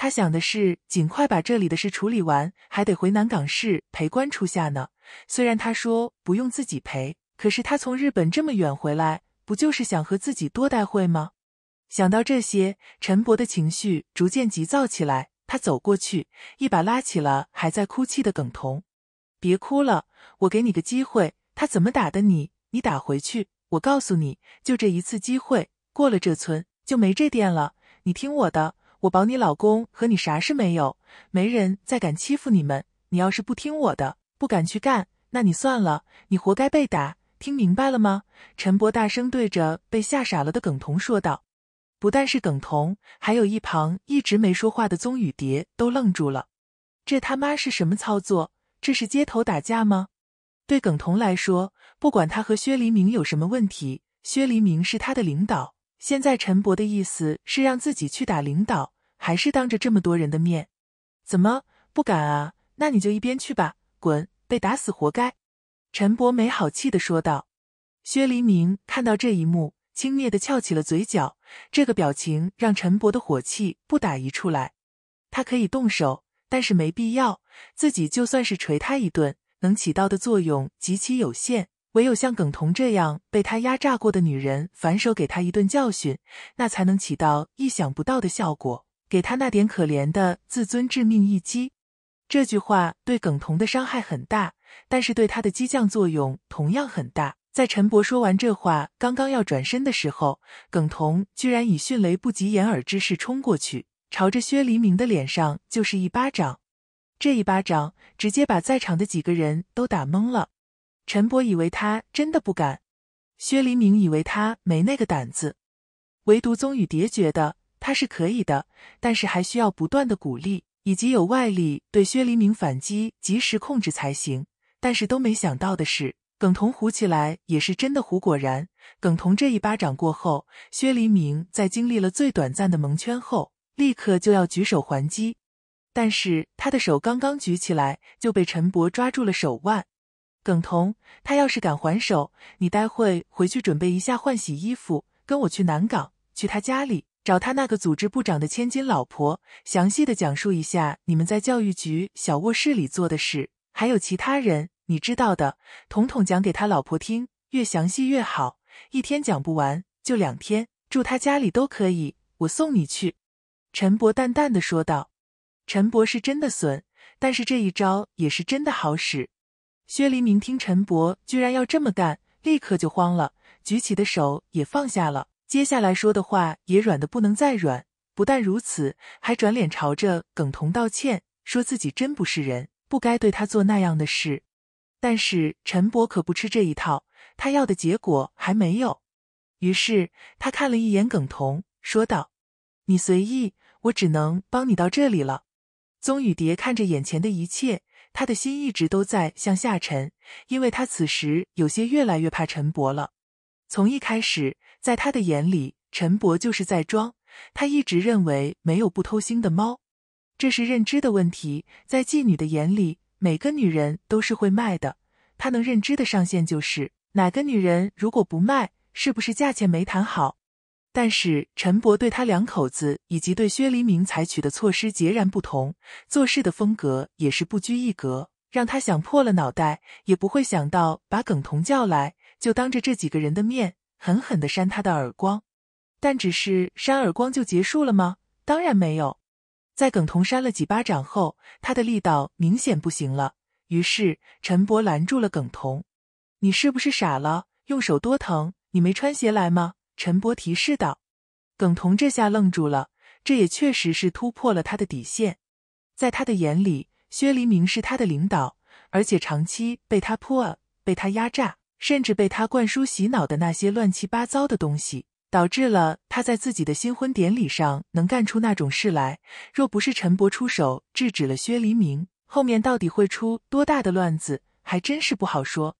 他想的是尽快把这里的事处理完，还得回南港市陪关初夏呢。虽然他说不用自己陪，可是他从日本这么远回来，不就是想和自己多待会吗？想到这些，陈伯的情绪逐渐急躁起来。他走过去，一把拉起了还在哭泣的耿彤：“别哭了，我给你个机会。他怎么打的你？你打回去。我告诉你，就这一次机会，过了这村就没这店了。你听我的。”我保你老公和你啥事没有，没人再敢欺负你们。你要是不听我的，不敢去干，那你算了，你活该被打。听明白了吗？陈博大声对着被吓傻了的耿彤说道。不但是耿彤，还有一旁一直没说话的宗雨蝶都愣住了。这他妈是什么操作？这是街头打架吗？对耿彤来说，不管他和薛黎明有什么问题，薛黎明是他的领导。现在陈伯的意思是让自己去打领导，还是当着这么多人的面？怎么不敢啊？那你就一边去吧，滚，被打死活该。陈伯没好气的说道。薛黎明看到这一幕，轻蔑的翘起了嘴角，这个表情让陈伯的火气不打一处来。他可以动手，但是没必要。自己就算是捶他一顿，能起到的作用极其有限。唯有像耿彤这样被他压榨过的女人，反手给他一顿教训，那才能起到意想不到的效果，给他那点可怜的自尊致命一击。这句话对耿彤的伤害很大，但是对他的激将作用同样很大。在陈博说完这话，刚刚要转身的时候，耿彤居然以迅雷不及掩耳之势冲过去，朝着薛黎明的脸上就是一巴掌。这一巴掌直接把在场的几个人都打懵了。陈博以为他真的不敢，薛黎明以为他没那个胆子，唯独宗雨蝶觉得他是可以的，但是还需要不断的鼓励，以及有外力对薛黎明反击及时控制才行。但是都没想到的是，耿彤唬起来也是真的唬。果然，耿彤这一巴掌过后，薛黎明在经历了最短暂的蒙圈后，立刻就要举手还击，但是他的手刚刚举起来，就被陈博抓住了手腕。耿彤，他要是敢还手，你待会回去准备一下换洗衣服，跟我去南港，去他家里找他那个组织部长的千金老婆，详细的讲述一下你们在教育局小卧室里做的事，还有其他人，你知道的，统统讲给他老婆听，越详细越好，一天讲不完就两天，住他家里都可以，我送你去。”陈博淡淡的说道，“陈博是真的损，但是这一招也是真的好使。”薛黎明听陈博居然要这么干，立刻就慌了，举起的手也放下了，接下来说的话也软的不能再软。不但如此，还转脸朝着耿彤道歉，说自己真不是人，不该对他做那样的事。但是陈博可不吃这一套，他要的结果还没有。于是他看了一眼耿彤，说道：“你随意，我只能帮你到这里了。”宗雨蝶看着眼前的一切。他的心一直都在向下沉，因为他此时有些越来越怕陈博了。从一开始，在他的眼里，陈博就是在装。他一直认为没有不偷腥的猫，这是认知的问题。在妓女的眼里，每个女人都是会卖的，他能认知的上限就是哪个女人如果不卖，是不是价钱没谈好？但是陈伯对他两口子以及对薛黎明采取的措施截然不同，做事的风格也是不拘一格，让他想破了脑袋也不会想到把耿彤叫来，就当着这几个人的面狠狠地扇他的耳光。但只是扇耳光就结束了吗？当然没有，在耿彤扇了几巴掌后，他的力道明显不行了，于是陈伯拦住了耿彤：“你是不是傻了？用手多疼，你没穿鞋来吗？”陈博提示道：“耿彤，这下愣住了。这也确实是突破了他的底线。在他的眼里，薛黎明是他的领导，而且长期被他泼、被他压榨，甚至被他灌输洗脑的那些乱七八糟的东西，导致了他在自己的新婚典礼上能干出那种事来。若不是陈博出手制止了薛黎明，后面到底会出多大的乱子，还真是不好说。”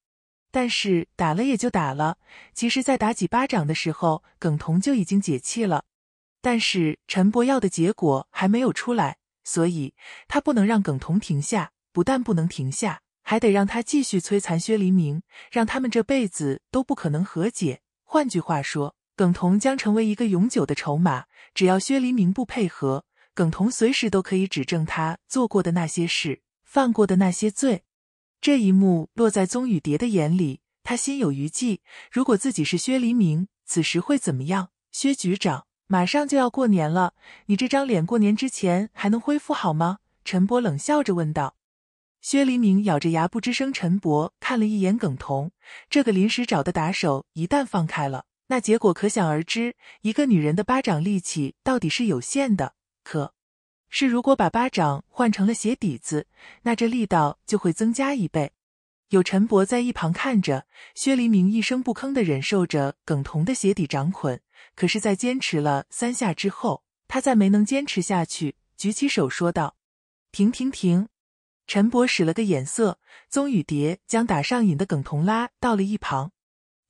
但是打了也就打了，其实，在打几巴掌的时候，耿彤就已经解气了。但是陈博要的结果还没有出来，所以他不能让耿彤停下。不但不能停下，还得让他继续摧残薛黎明，让他们这辈子都不可能和解。换句话说，耿彤将成为一个永久的筹码。只要薛黎明不配合，耿彤随时都可以指证他做过的那些事，犯过的那些罪。这一幕落在宗雨蝶的眼里，他心有余悸。如果自己是薛黎明，此时会怎么样？薛局长，马上就要过年了，你这张脸过年之前还能恢复好吗？陈博冷笑着问道。薛黎明咬着牙不吱声。陈博看了一眼耿彤，这个临时找的打手，一旦放开了，那结果可想而知。一个女人的巴掌力气到底是有限的，可。是，如果把巴掌换成了鞋底子，那这力道就会增加一倍。有陈伯在一旁看着，薛黎明一声不吭的忍受着耿彤的鞋底掌捆，可是，在坚持了三下之后，他再没能坚持下去，举起手说道：“停停停！”陈伯使了个眼色，宗雨蝶将打上瘾的耿彤拉到了一旁。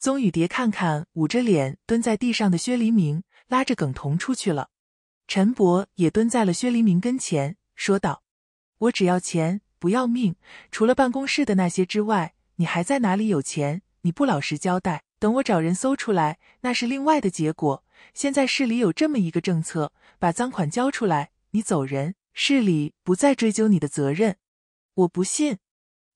宗雨蝶看看捂着脸蹲在地上的薛黎明，拉着耿彤出去了。陈博也蹲在了薛黎明跟前，说道：“我只要钱不要命，除了办公室的那些之外，你还在哪里有钱？你不老实交代，等我找人搜出来，那是另外的结果。现在市里有这么一个政策，把赃款交出来，你走人，市里不再追究你的责任。我不信，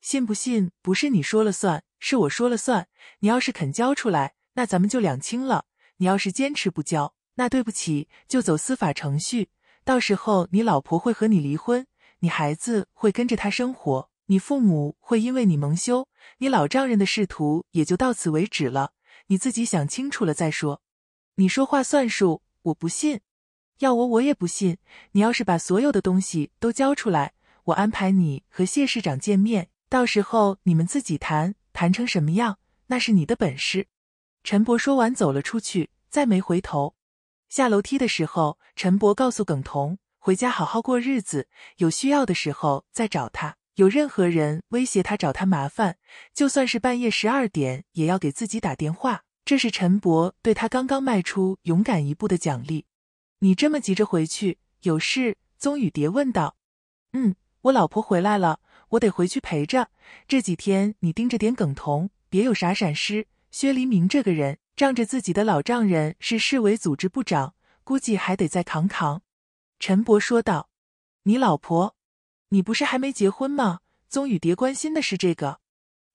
信不信不是你说了算，是我说了算。你要是肯交出来，那咱们就两清了。你要是坚持不交。”那对不起，就走司法程序。到时候你老婆会和你离婚，你孩子会跟着他生活，你父母会因为你蒙羞，你老丈人的仕途也就到此为止了。你自己想清楚了再说。你说话算数？我不信。要我，我也不信。你要是把所有的东西都交出来，我安排你和谢市长见面，到时候你们自己谈谈成什么样，那是你的本事。陈伯说完，走了出去，再没回头。下楼梯的时候，陈博告诉耿彤：“回家好好过日子，有需要的时候再找他。有任何人威胁他找他麻烦，就算是半夜十二点，也要给自己打电话。”这是陈博对他刚刚迈出勇敢一步的奖励。你这么急着回去，有事？宗宇蝶问道。嗯，我老婆回来了，我得回去陪着。这几天你盯着点耿彤，别有啥闪失。薛黎明这个人。仗着自己的老丈人是市委组织部长，估计还得再扛扛。”陈伯说道，“你老婆，你不是还没结婚吗？”宗雨蝶关心的是这个。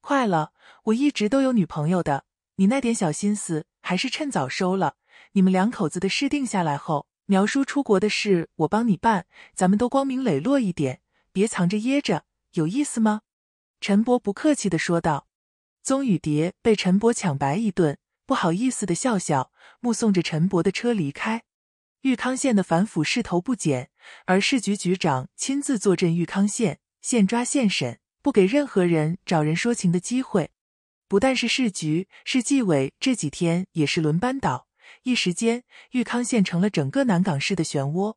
快了，我一直都有女朋友的。你那点小心思，还是趁早收了。你们两口子的事定下来后，苗叔出国的事我帮你办，咱们都光明磊落一点，别藏着掖着，有意思吗？”陈伯不客气的说道。宗雨蝶被陈伯抢白一顿。不好意思的笑笑，目送着陈伯的车离开。玉康县的反腐势头不减，而市局局长亲自坐镇玉康县，现抓现审，不给任何人找人说情的机会。不但是市局，市纪委这几天也是轮班倒，一时间，玉康县成了整个南港市的漩涡。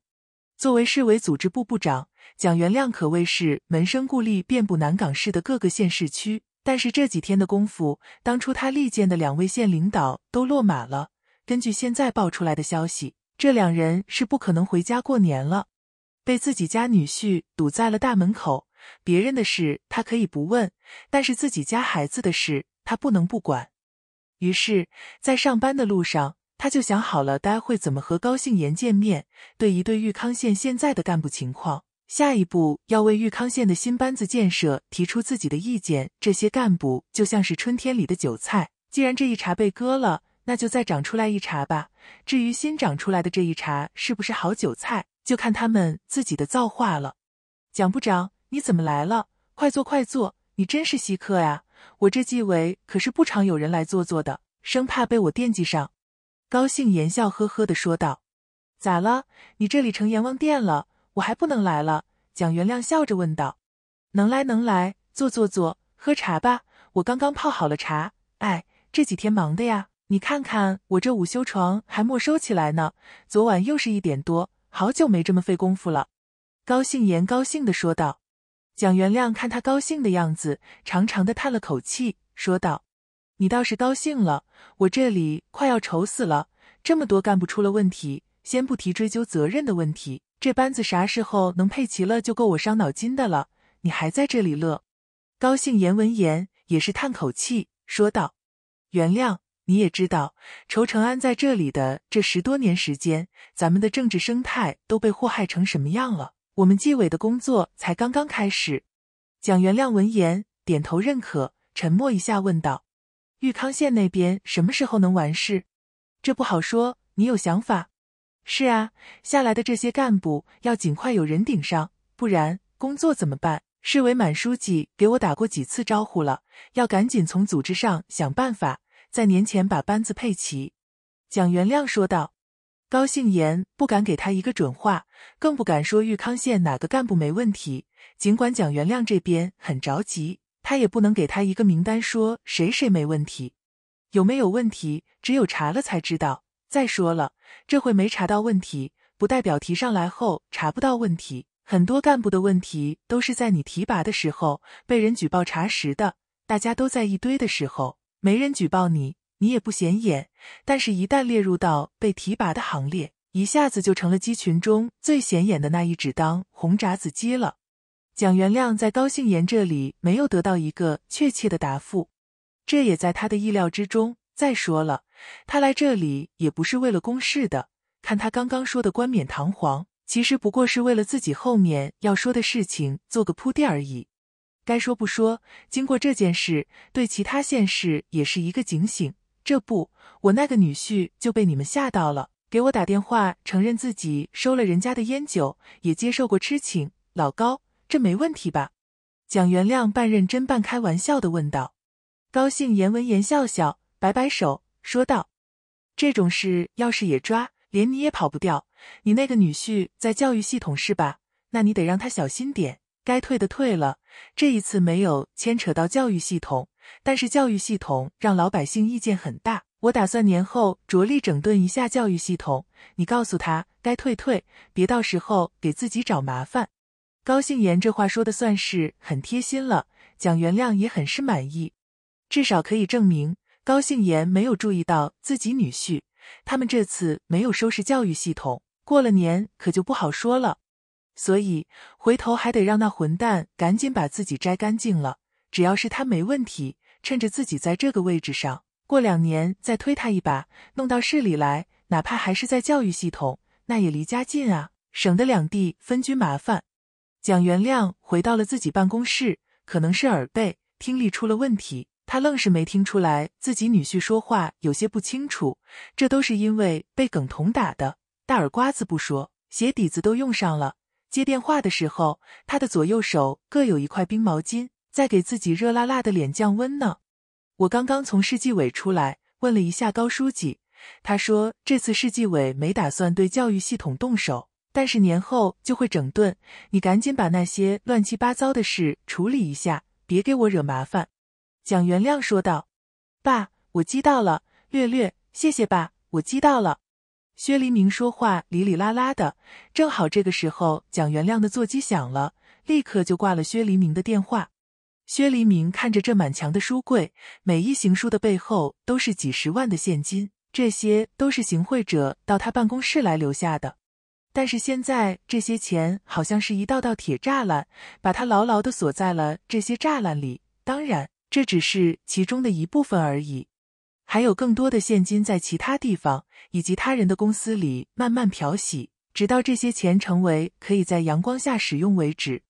作为市委组织部部长，蒋元亮可谓是门生故吏遍布南港市的各个县市区。但是这几天的功夫，当初他力荐的两位县领导都落马了。根据现在爆出来的消息，这两人是不可能回家过年了，被自己家女婿堵在了大门口。别人的事他可以不问，但是自己家孩子的事他不能不管。于是，在上班的路上，他就想好了待会怎么和高兴岩见面，对一对玉康县现在的干部情况。下一步要为玉康县的新班子建设提出自己的意见。这些干部就像是春天里的韭菜，既然这一茬被割了，那就再长出来一茬吧。至于新长出来的这一茬是不是好韭菜，就看他们自己的造化了。蒋部长，你怎么来了？快坐，快坐，你真是稀客呀！我这纪委可是不常有人来坐坐的，生怕被我惦记上。高兴言笑呵呵的说道：“咋了？你这里成阎王殿了？”我还不能来了，蒋元亮笑着问道：“能来能来，坐坐坐，喝茶吧。我刚刚泡好了茶。哎，这几天忙的呀，你看看我这午休床还没收起来呢。昨晚又是一点多，好久没这么费功夫了。”高兴言高兴的说道。蒋元亮看他高兴的样子，长长的叹了口气，说道：“你倒是高兴了，我这里快要愁死了。这么多干部出了问题，先不提追究责任的问题。”这班子啥时候能配齐了，就够我伤脑筋的了。你还在这里乐？高兴言闻言也是叹口气，说道：“原谅，你也知道，仇成安在这里的这十多年时间，咱们的政治生态都被祸害成什么样了。我们纪委的工作才刚刚开始。”蒋元亮闻言点头认可，沉默一下问道：“玉康县那边什么时候能完事？这不好说。你有想法？”是啊，下来的这些干部要尽快有人顶上，不然工作怎么办？市委满书记给我打过几次招呼了，要赶紧从组织上想办法，在年前把班子配齐。”蒋元亮说道。高庆岩不敢给他一个准话，更不敢说玉康县哪个干部没问题。尽管蒋元亮这边很着急，他也不能给他一个名单，说谁谁没问题，有没有问题，只有查了才知道。再说了，这回没查到问题，不代表提上来后查不到问题。很多干部的问题都是在你提拔的时候被人举报查实的。大家都在一堆的时候，没人举报你，你也不显眼；但是，一旦列入到被提拔的行列，一下子就成了鸡群中最显眼的那一只当红炸子鸡了。蒋元亮在高兴岩这里没有得到一个确切的答复，这也在他的意料之中。再说了。他来这里也不是为了公事的，看他刚刚说的冠冕堂皇，其实不过是为了自己后面要说的事情做个铺垫而已。该说不说，经过这件事，对其他县市也是一个警醒。这不，我那个女婿就被你们吓到了，给我打电话承认自己收了人家的烟酒，也接受过吃请。老高，这没问题吧？蒋元亮半认真半开玩笑地问道。高兴言闻言笑笑，摆摆手。说道：“这种事要是也抓，连你也跑不掉。你那个女婿在教育系统是吧？那你得让他小心点。该退的退了。这一次没有牵扯到教育系统，但是教育系统让老百姓意见很大。我打算年后着力整顿一下教育系统。你告诉他，该退退，别到时候给自己找麻烦。”高兴言这话说的算是很贴心了，蒋元亮也很是满意，至少可以证明。高兴妍没有注意到自己女婿，他们这次没有收拾教育系统，过了年可就不好说了。所以回头还得让那混蛋赶紧把自己摘干净了。只要是他没问题，趁着自己在这个位置上，过两年再推他一把，弄到市里来，哪怕还是在教育系统，那也离家近啊，省得两地分居麻烦。蒋元亮回到了自己办公室，可能是耳背，听力出了问题。他愣是没听出来自己女婿说话有些不清楚，这都是因为被耿彤打的，大耳瓜子不说，鞋底子都用上了。接电话的时候，他的左右手各有一块冰毛巾，在给自己热辣辣的脸降温呢。我刚刚从市纪委出来，问了一下高书记，他说这次市纪委没打算对教育系统动手，但是年后就会整顿。你赶紧把那些乱七八糟的事处理一下，别给我惹麻烦。蒋元亮说道：“爸，我接到了，略略，谢谢爸，我接到了。”薛黎明说话里里拉拉的，正好这个时候，蒋元亮的座机响了，立刻就挂了薛黎明的电话。薛黎明看着这满墙的书柜，每一行书的背后都是几十万的现金，这些都是行贿者到他办公室来留下的。但是现在，这些钱好像是一道道铁栅栏，把他牢牢的锁在了这些栅栏里。当然。这只是其中的一部分而已，还有更多的现金在其他地方，以及他人的公司里慢慢漂洗，直到这些钱成为可以在阳光下使用为止。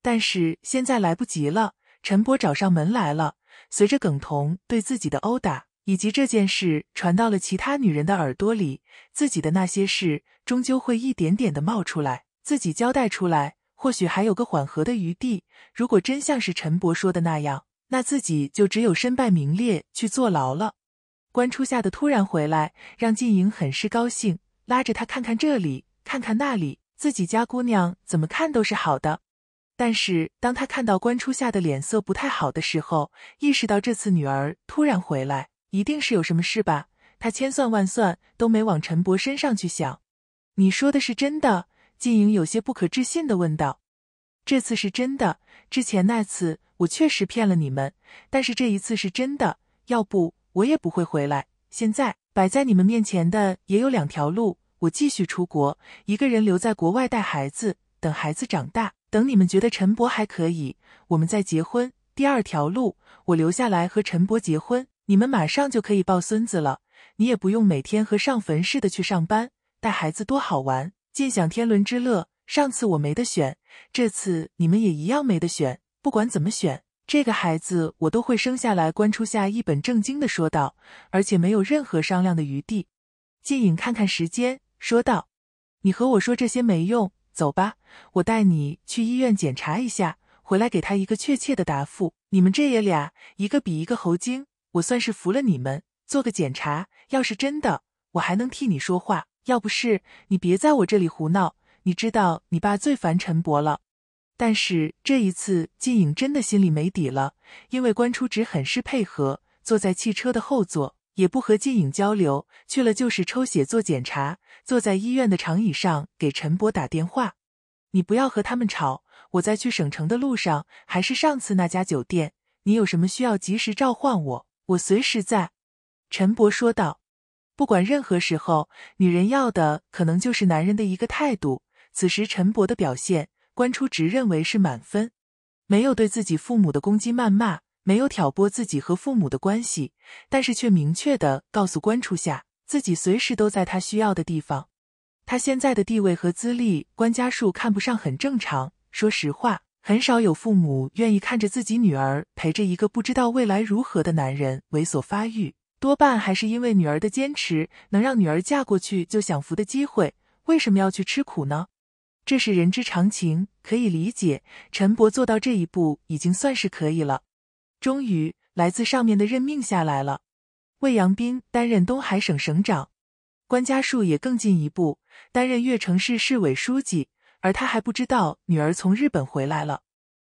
但是现在来不及了，陈伯找上门来了。随着耿彤对自己的殴打，以及这件事传到了其他女人的耳朵里，自己的那些事终究会一点点的冒出来，自己交代出来，或许还有个缓和的余地。如果真像是陈伯说的那样。那自己就只有身败名裂去坐牢了。关初夏的突然回来让靳莹很是高兴，拉着他看看这里，看看那里，自己家姑娘怎么看都是好的。但是当他看到关初夏的脸色不太好的时候，意识到这次女儿突然回来一定是有什么事吧。他千算万算都没往陈博身上去想。你说的是真的？靳莹有些不可置信的问道。这次是真的，之前那次我确实骗了你们，但是这一次是真的，要不我也不会回来。现在摆在你们面前的也有两条路：我继续出国，一个人留在国外带孩子，等孩子长大，等你们觉得陈博还可以，我们再结婚；第二条路，我留下来和陈博结婚，你们马上就可以抱孙子了，你也不用每天和上坟似的去上班，带孩子多好玩，尽享天伦之乐。上次我没得选。这次你们也一样没得选，不管怎么选，这个孩子我都会生下来。”关初夏一本正经的说道，而且没有任何商量的余地。靳影看看时间，说道：“你和我说这些没用，走吧，我带你去医院检查一下，回来给他一个确切的答复。”你们这爷俩一个比一个猴精，我算是服了你们。做个检查，要是真的，我还能替你说话。要不是你别在我这里胡闹。你知道你爸最烦陈伯了，但是这一次靳影真的心里没底了，因为关初值很是配合，坐在汽车的后座，也不和靳影交流。去了就是抽血做检查，坐在医院的长椅上给陈伯打电话。你不要和他们吵，我在去省城的路上，还是上次那家酒店。你有什么需要，及时召唤我，我随时在。陈伯说道。不管任何时候，女人要的可能就是男人的一个态度。此时陈伯的表现，关初直认为是满分，没有对自己父母的攻击谩骂，没有挑拨自己和父母的关系，但是却明确的告诉关初夏，自己随时都在他需要的地方。他现在的地位和资历，关家树看不上很正常。说实话，很少有父母愿意看着自己女儿陪着一个不知道未来如何的男人猥琐发育，多半还是因为女儿的坚持，能让女儿嫁过去就享福的机会，为什么要去吃苦呢？这是人之常情，可以理解。陈伯做到这一步已经算是可以了。终于，来自上面的任命下来了，魏阳斌担任东海省省长，关家树也更进一步，担任越城市市委书记。而他还不知道女儿从日本回来了。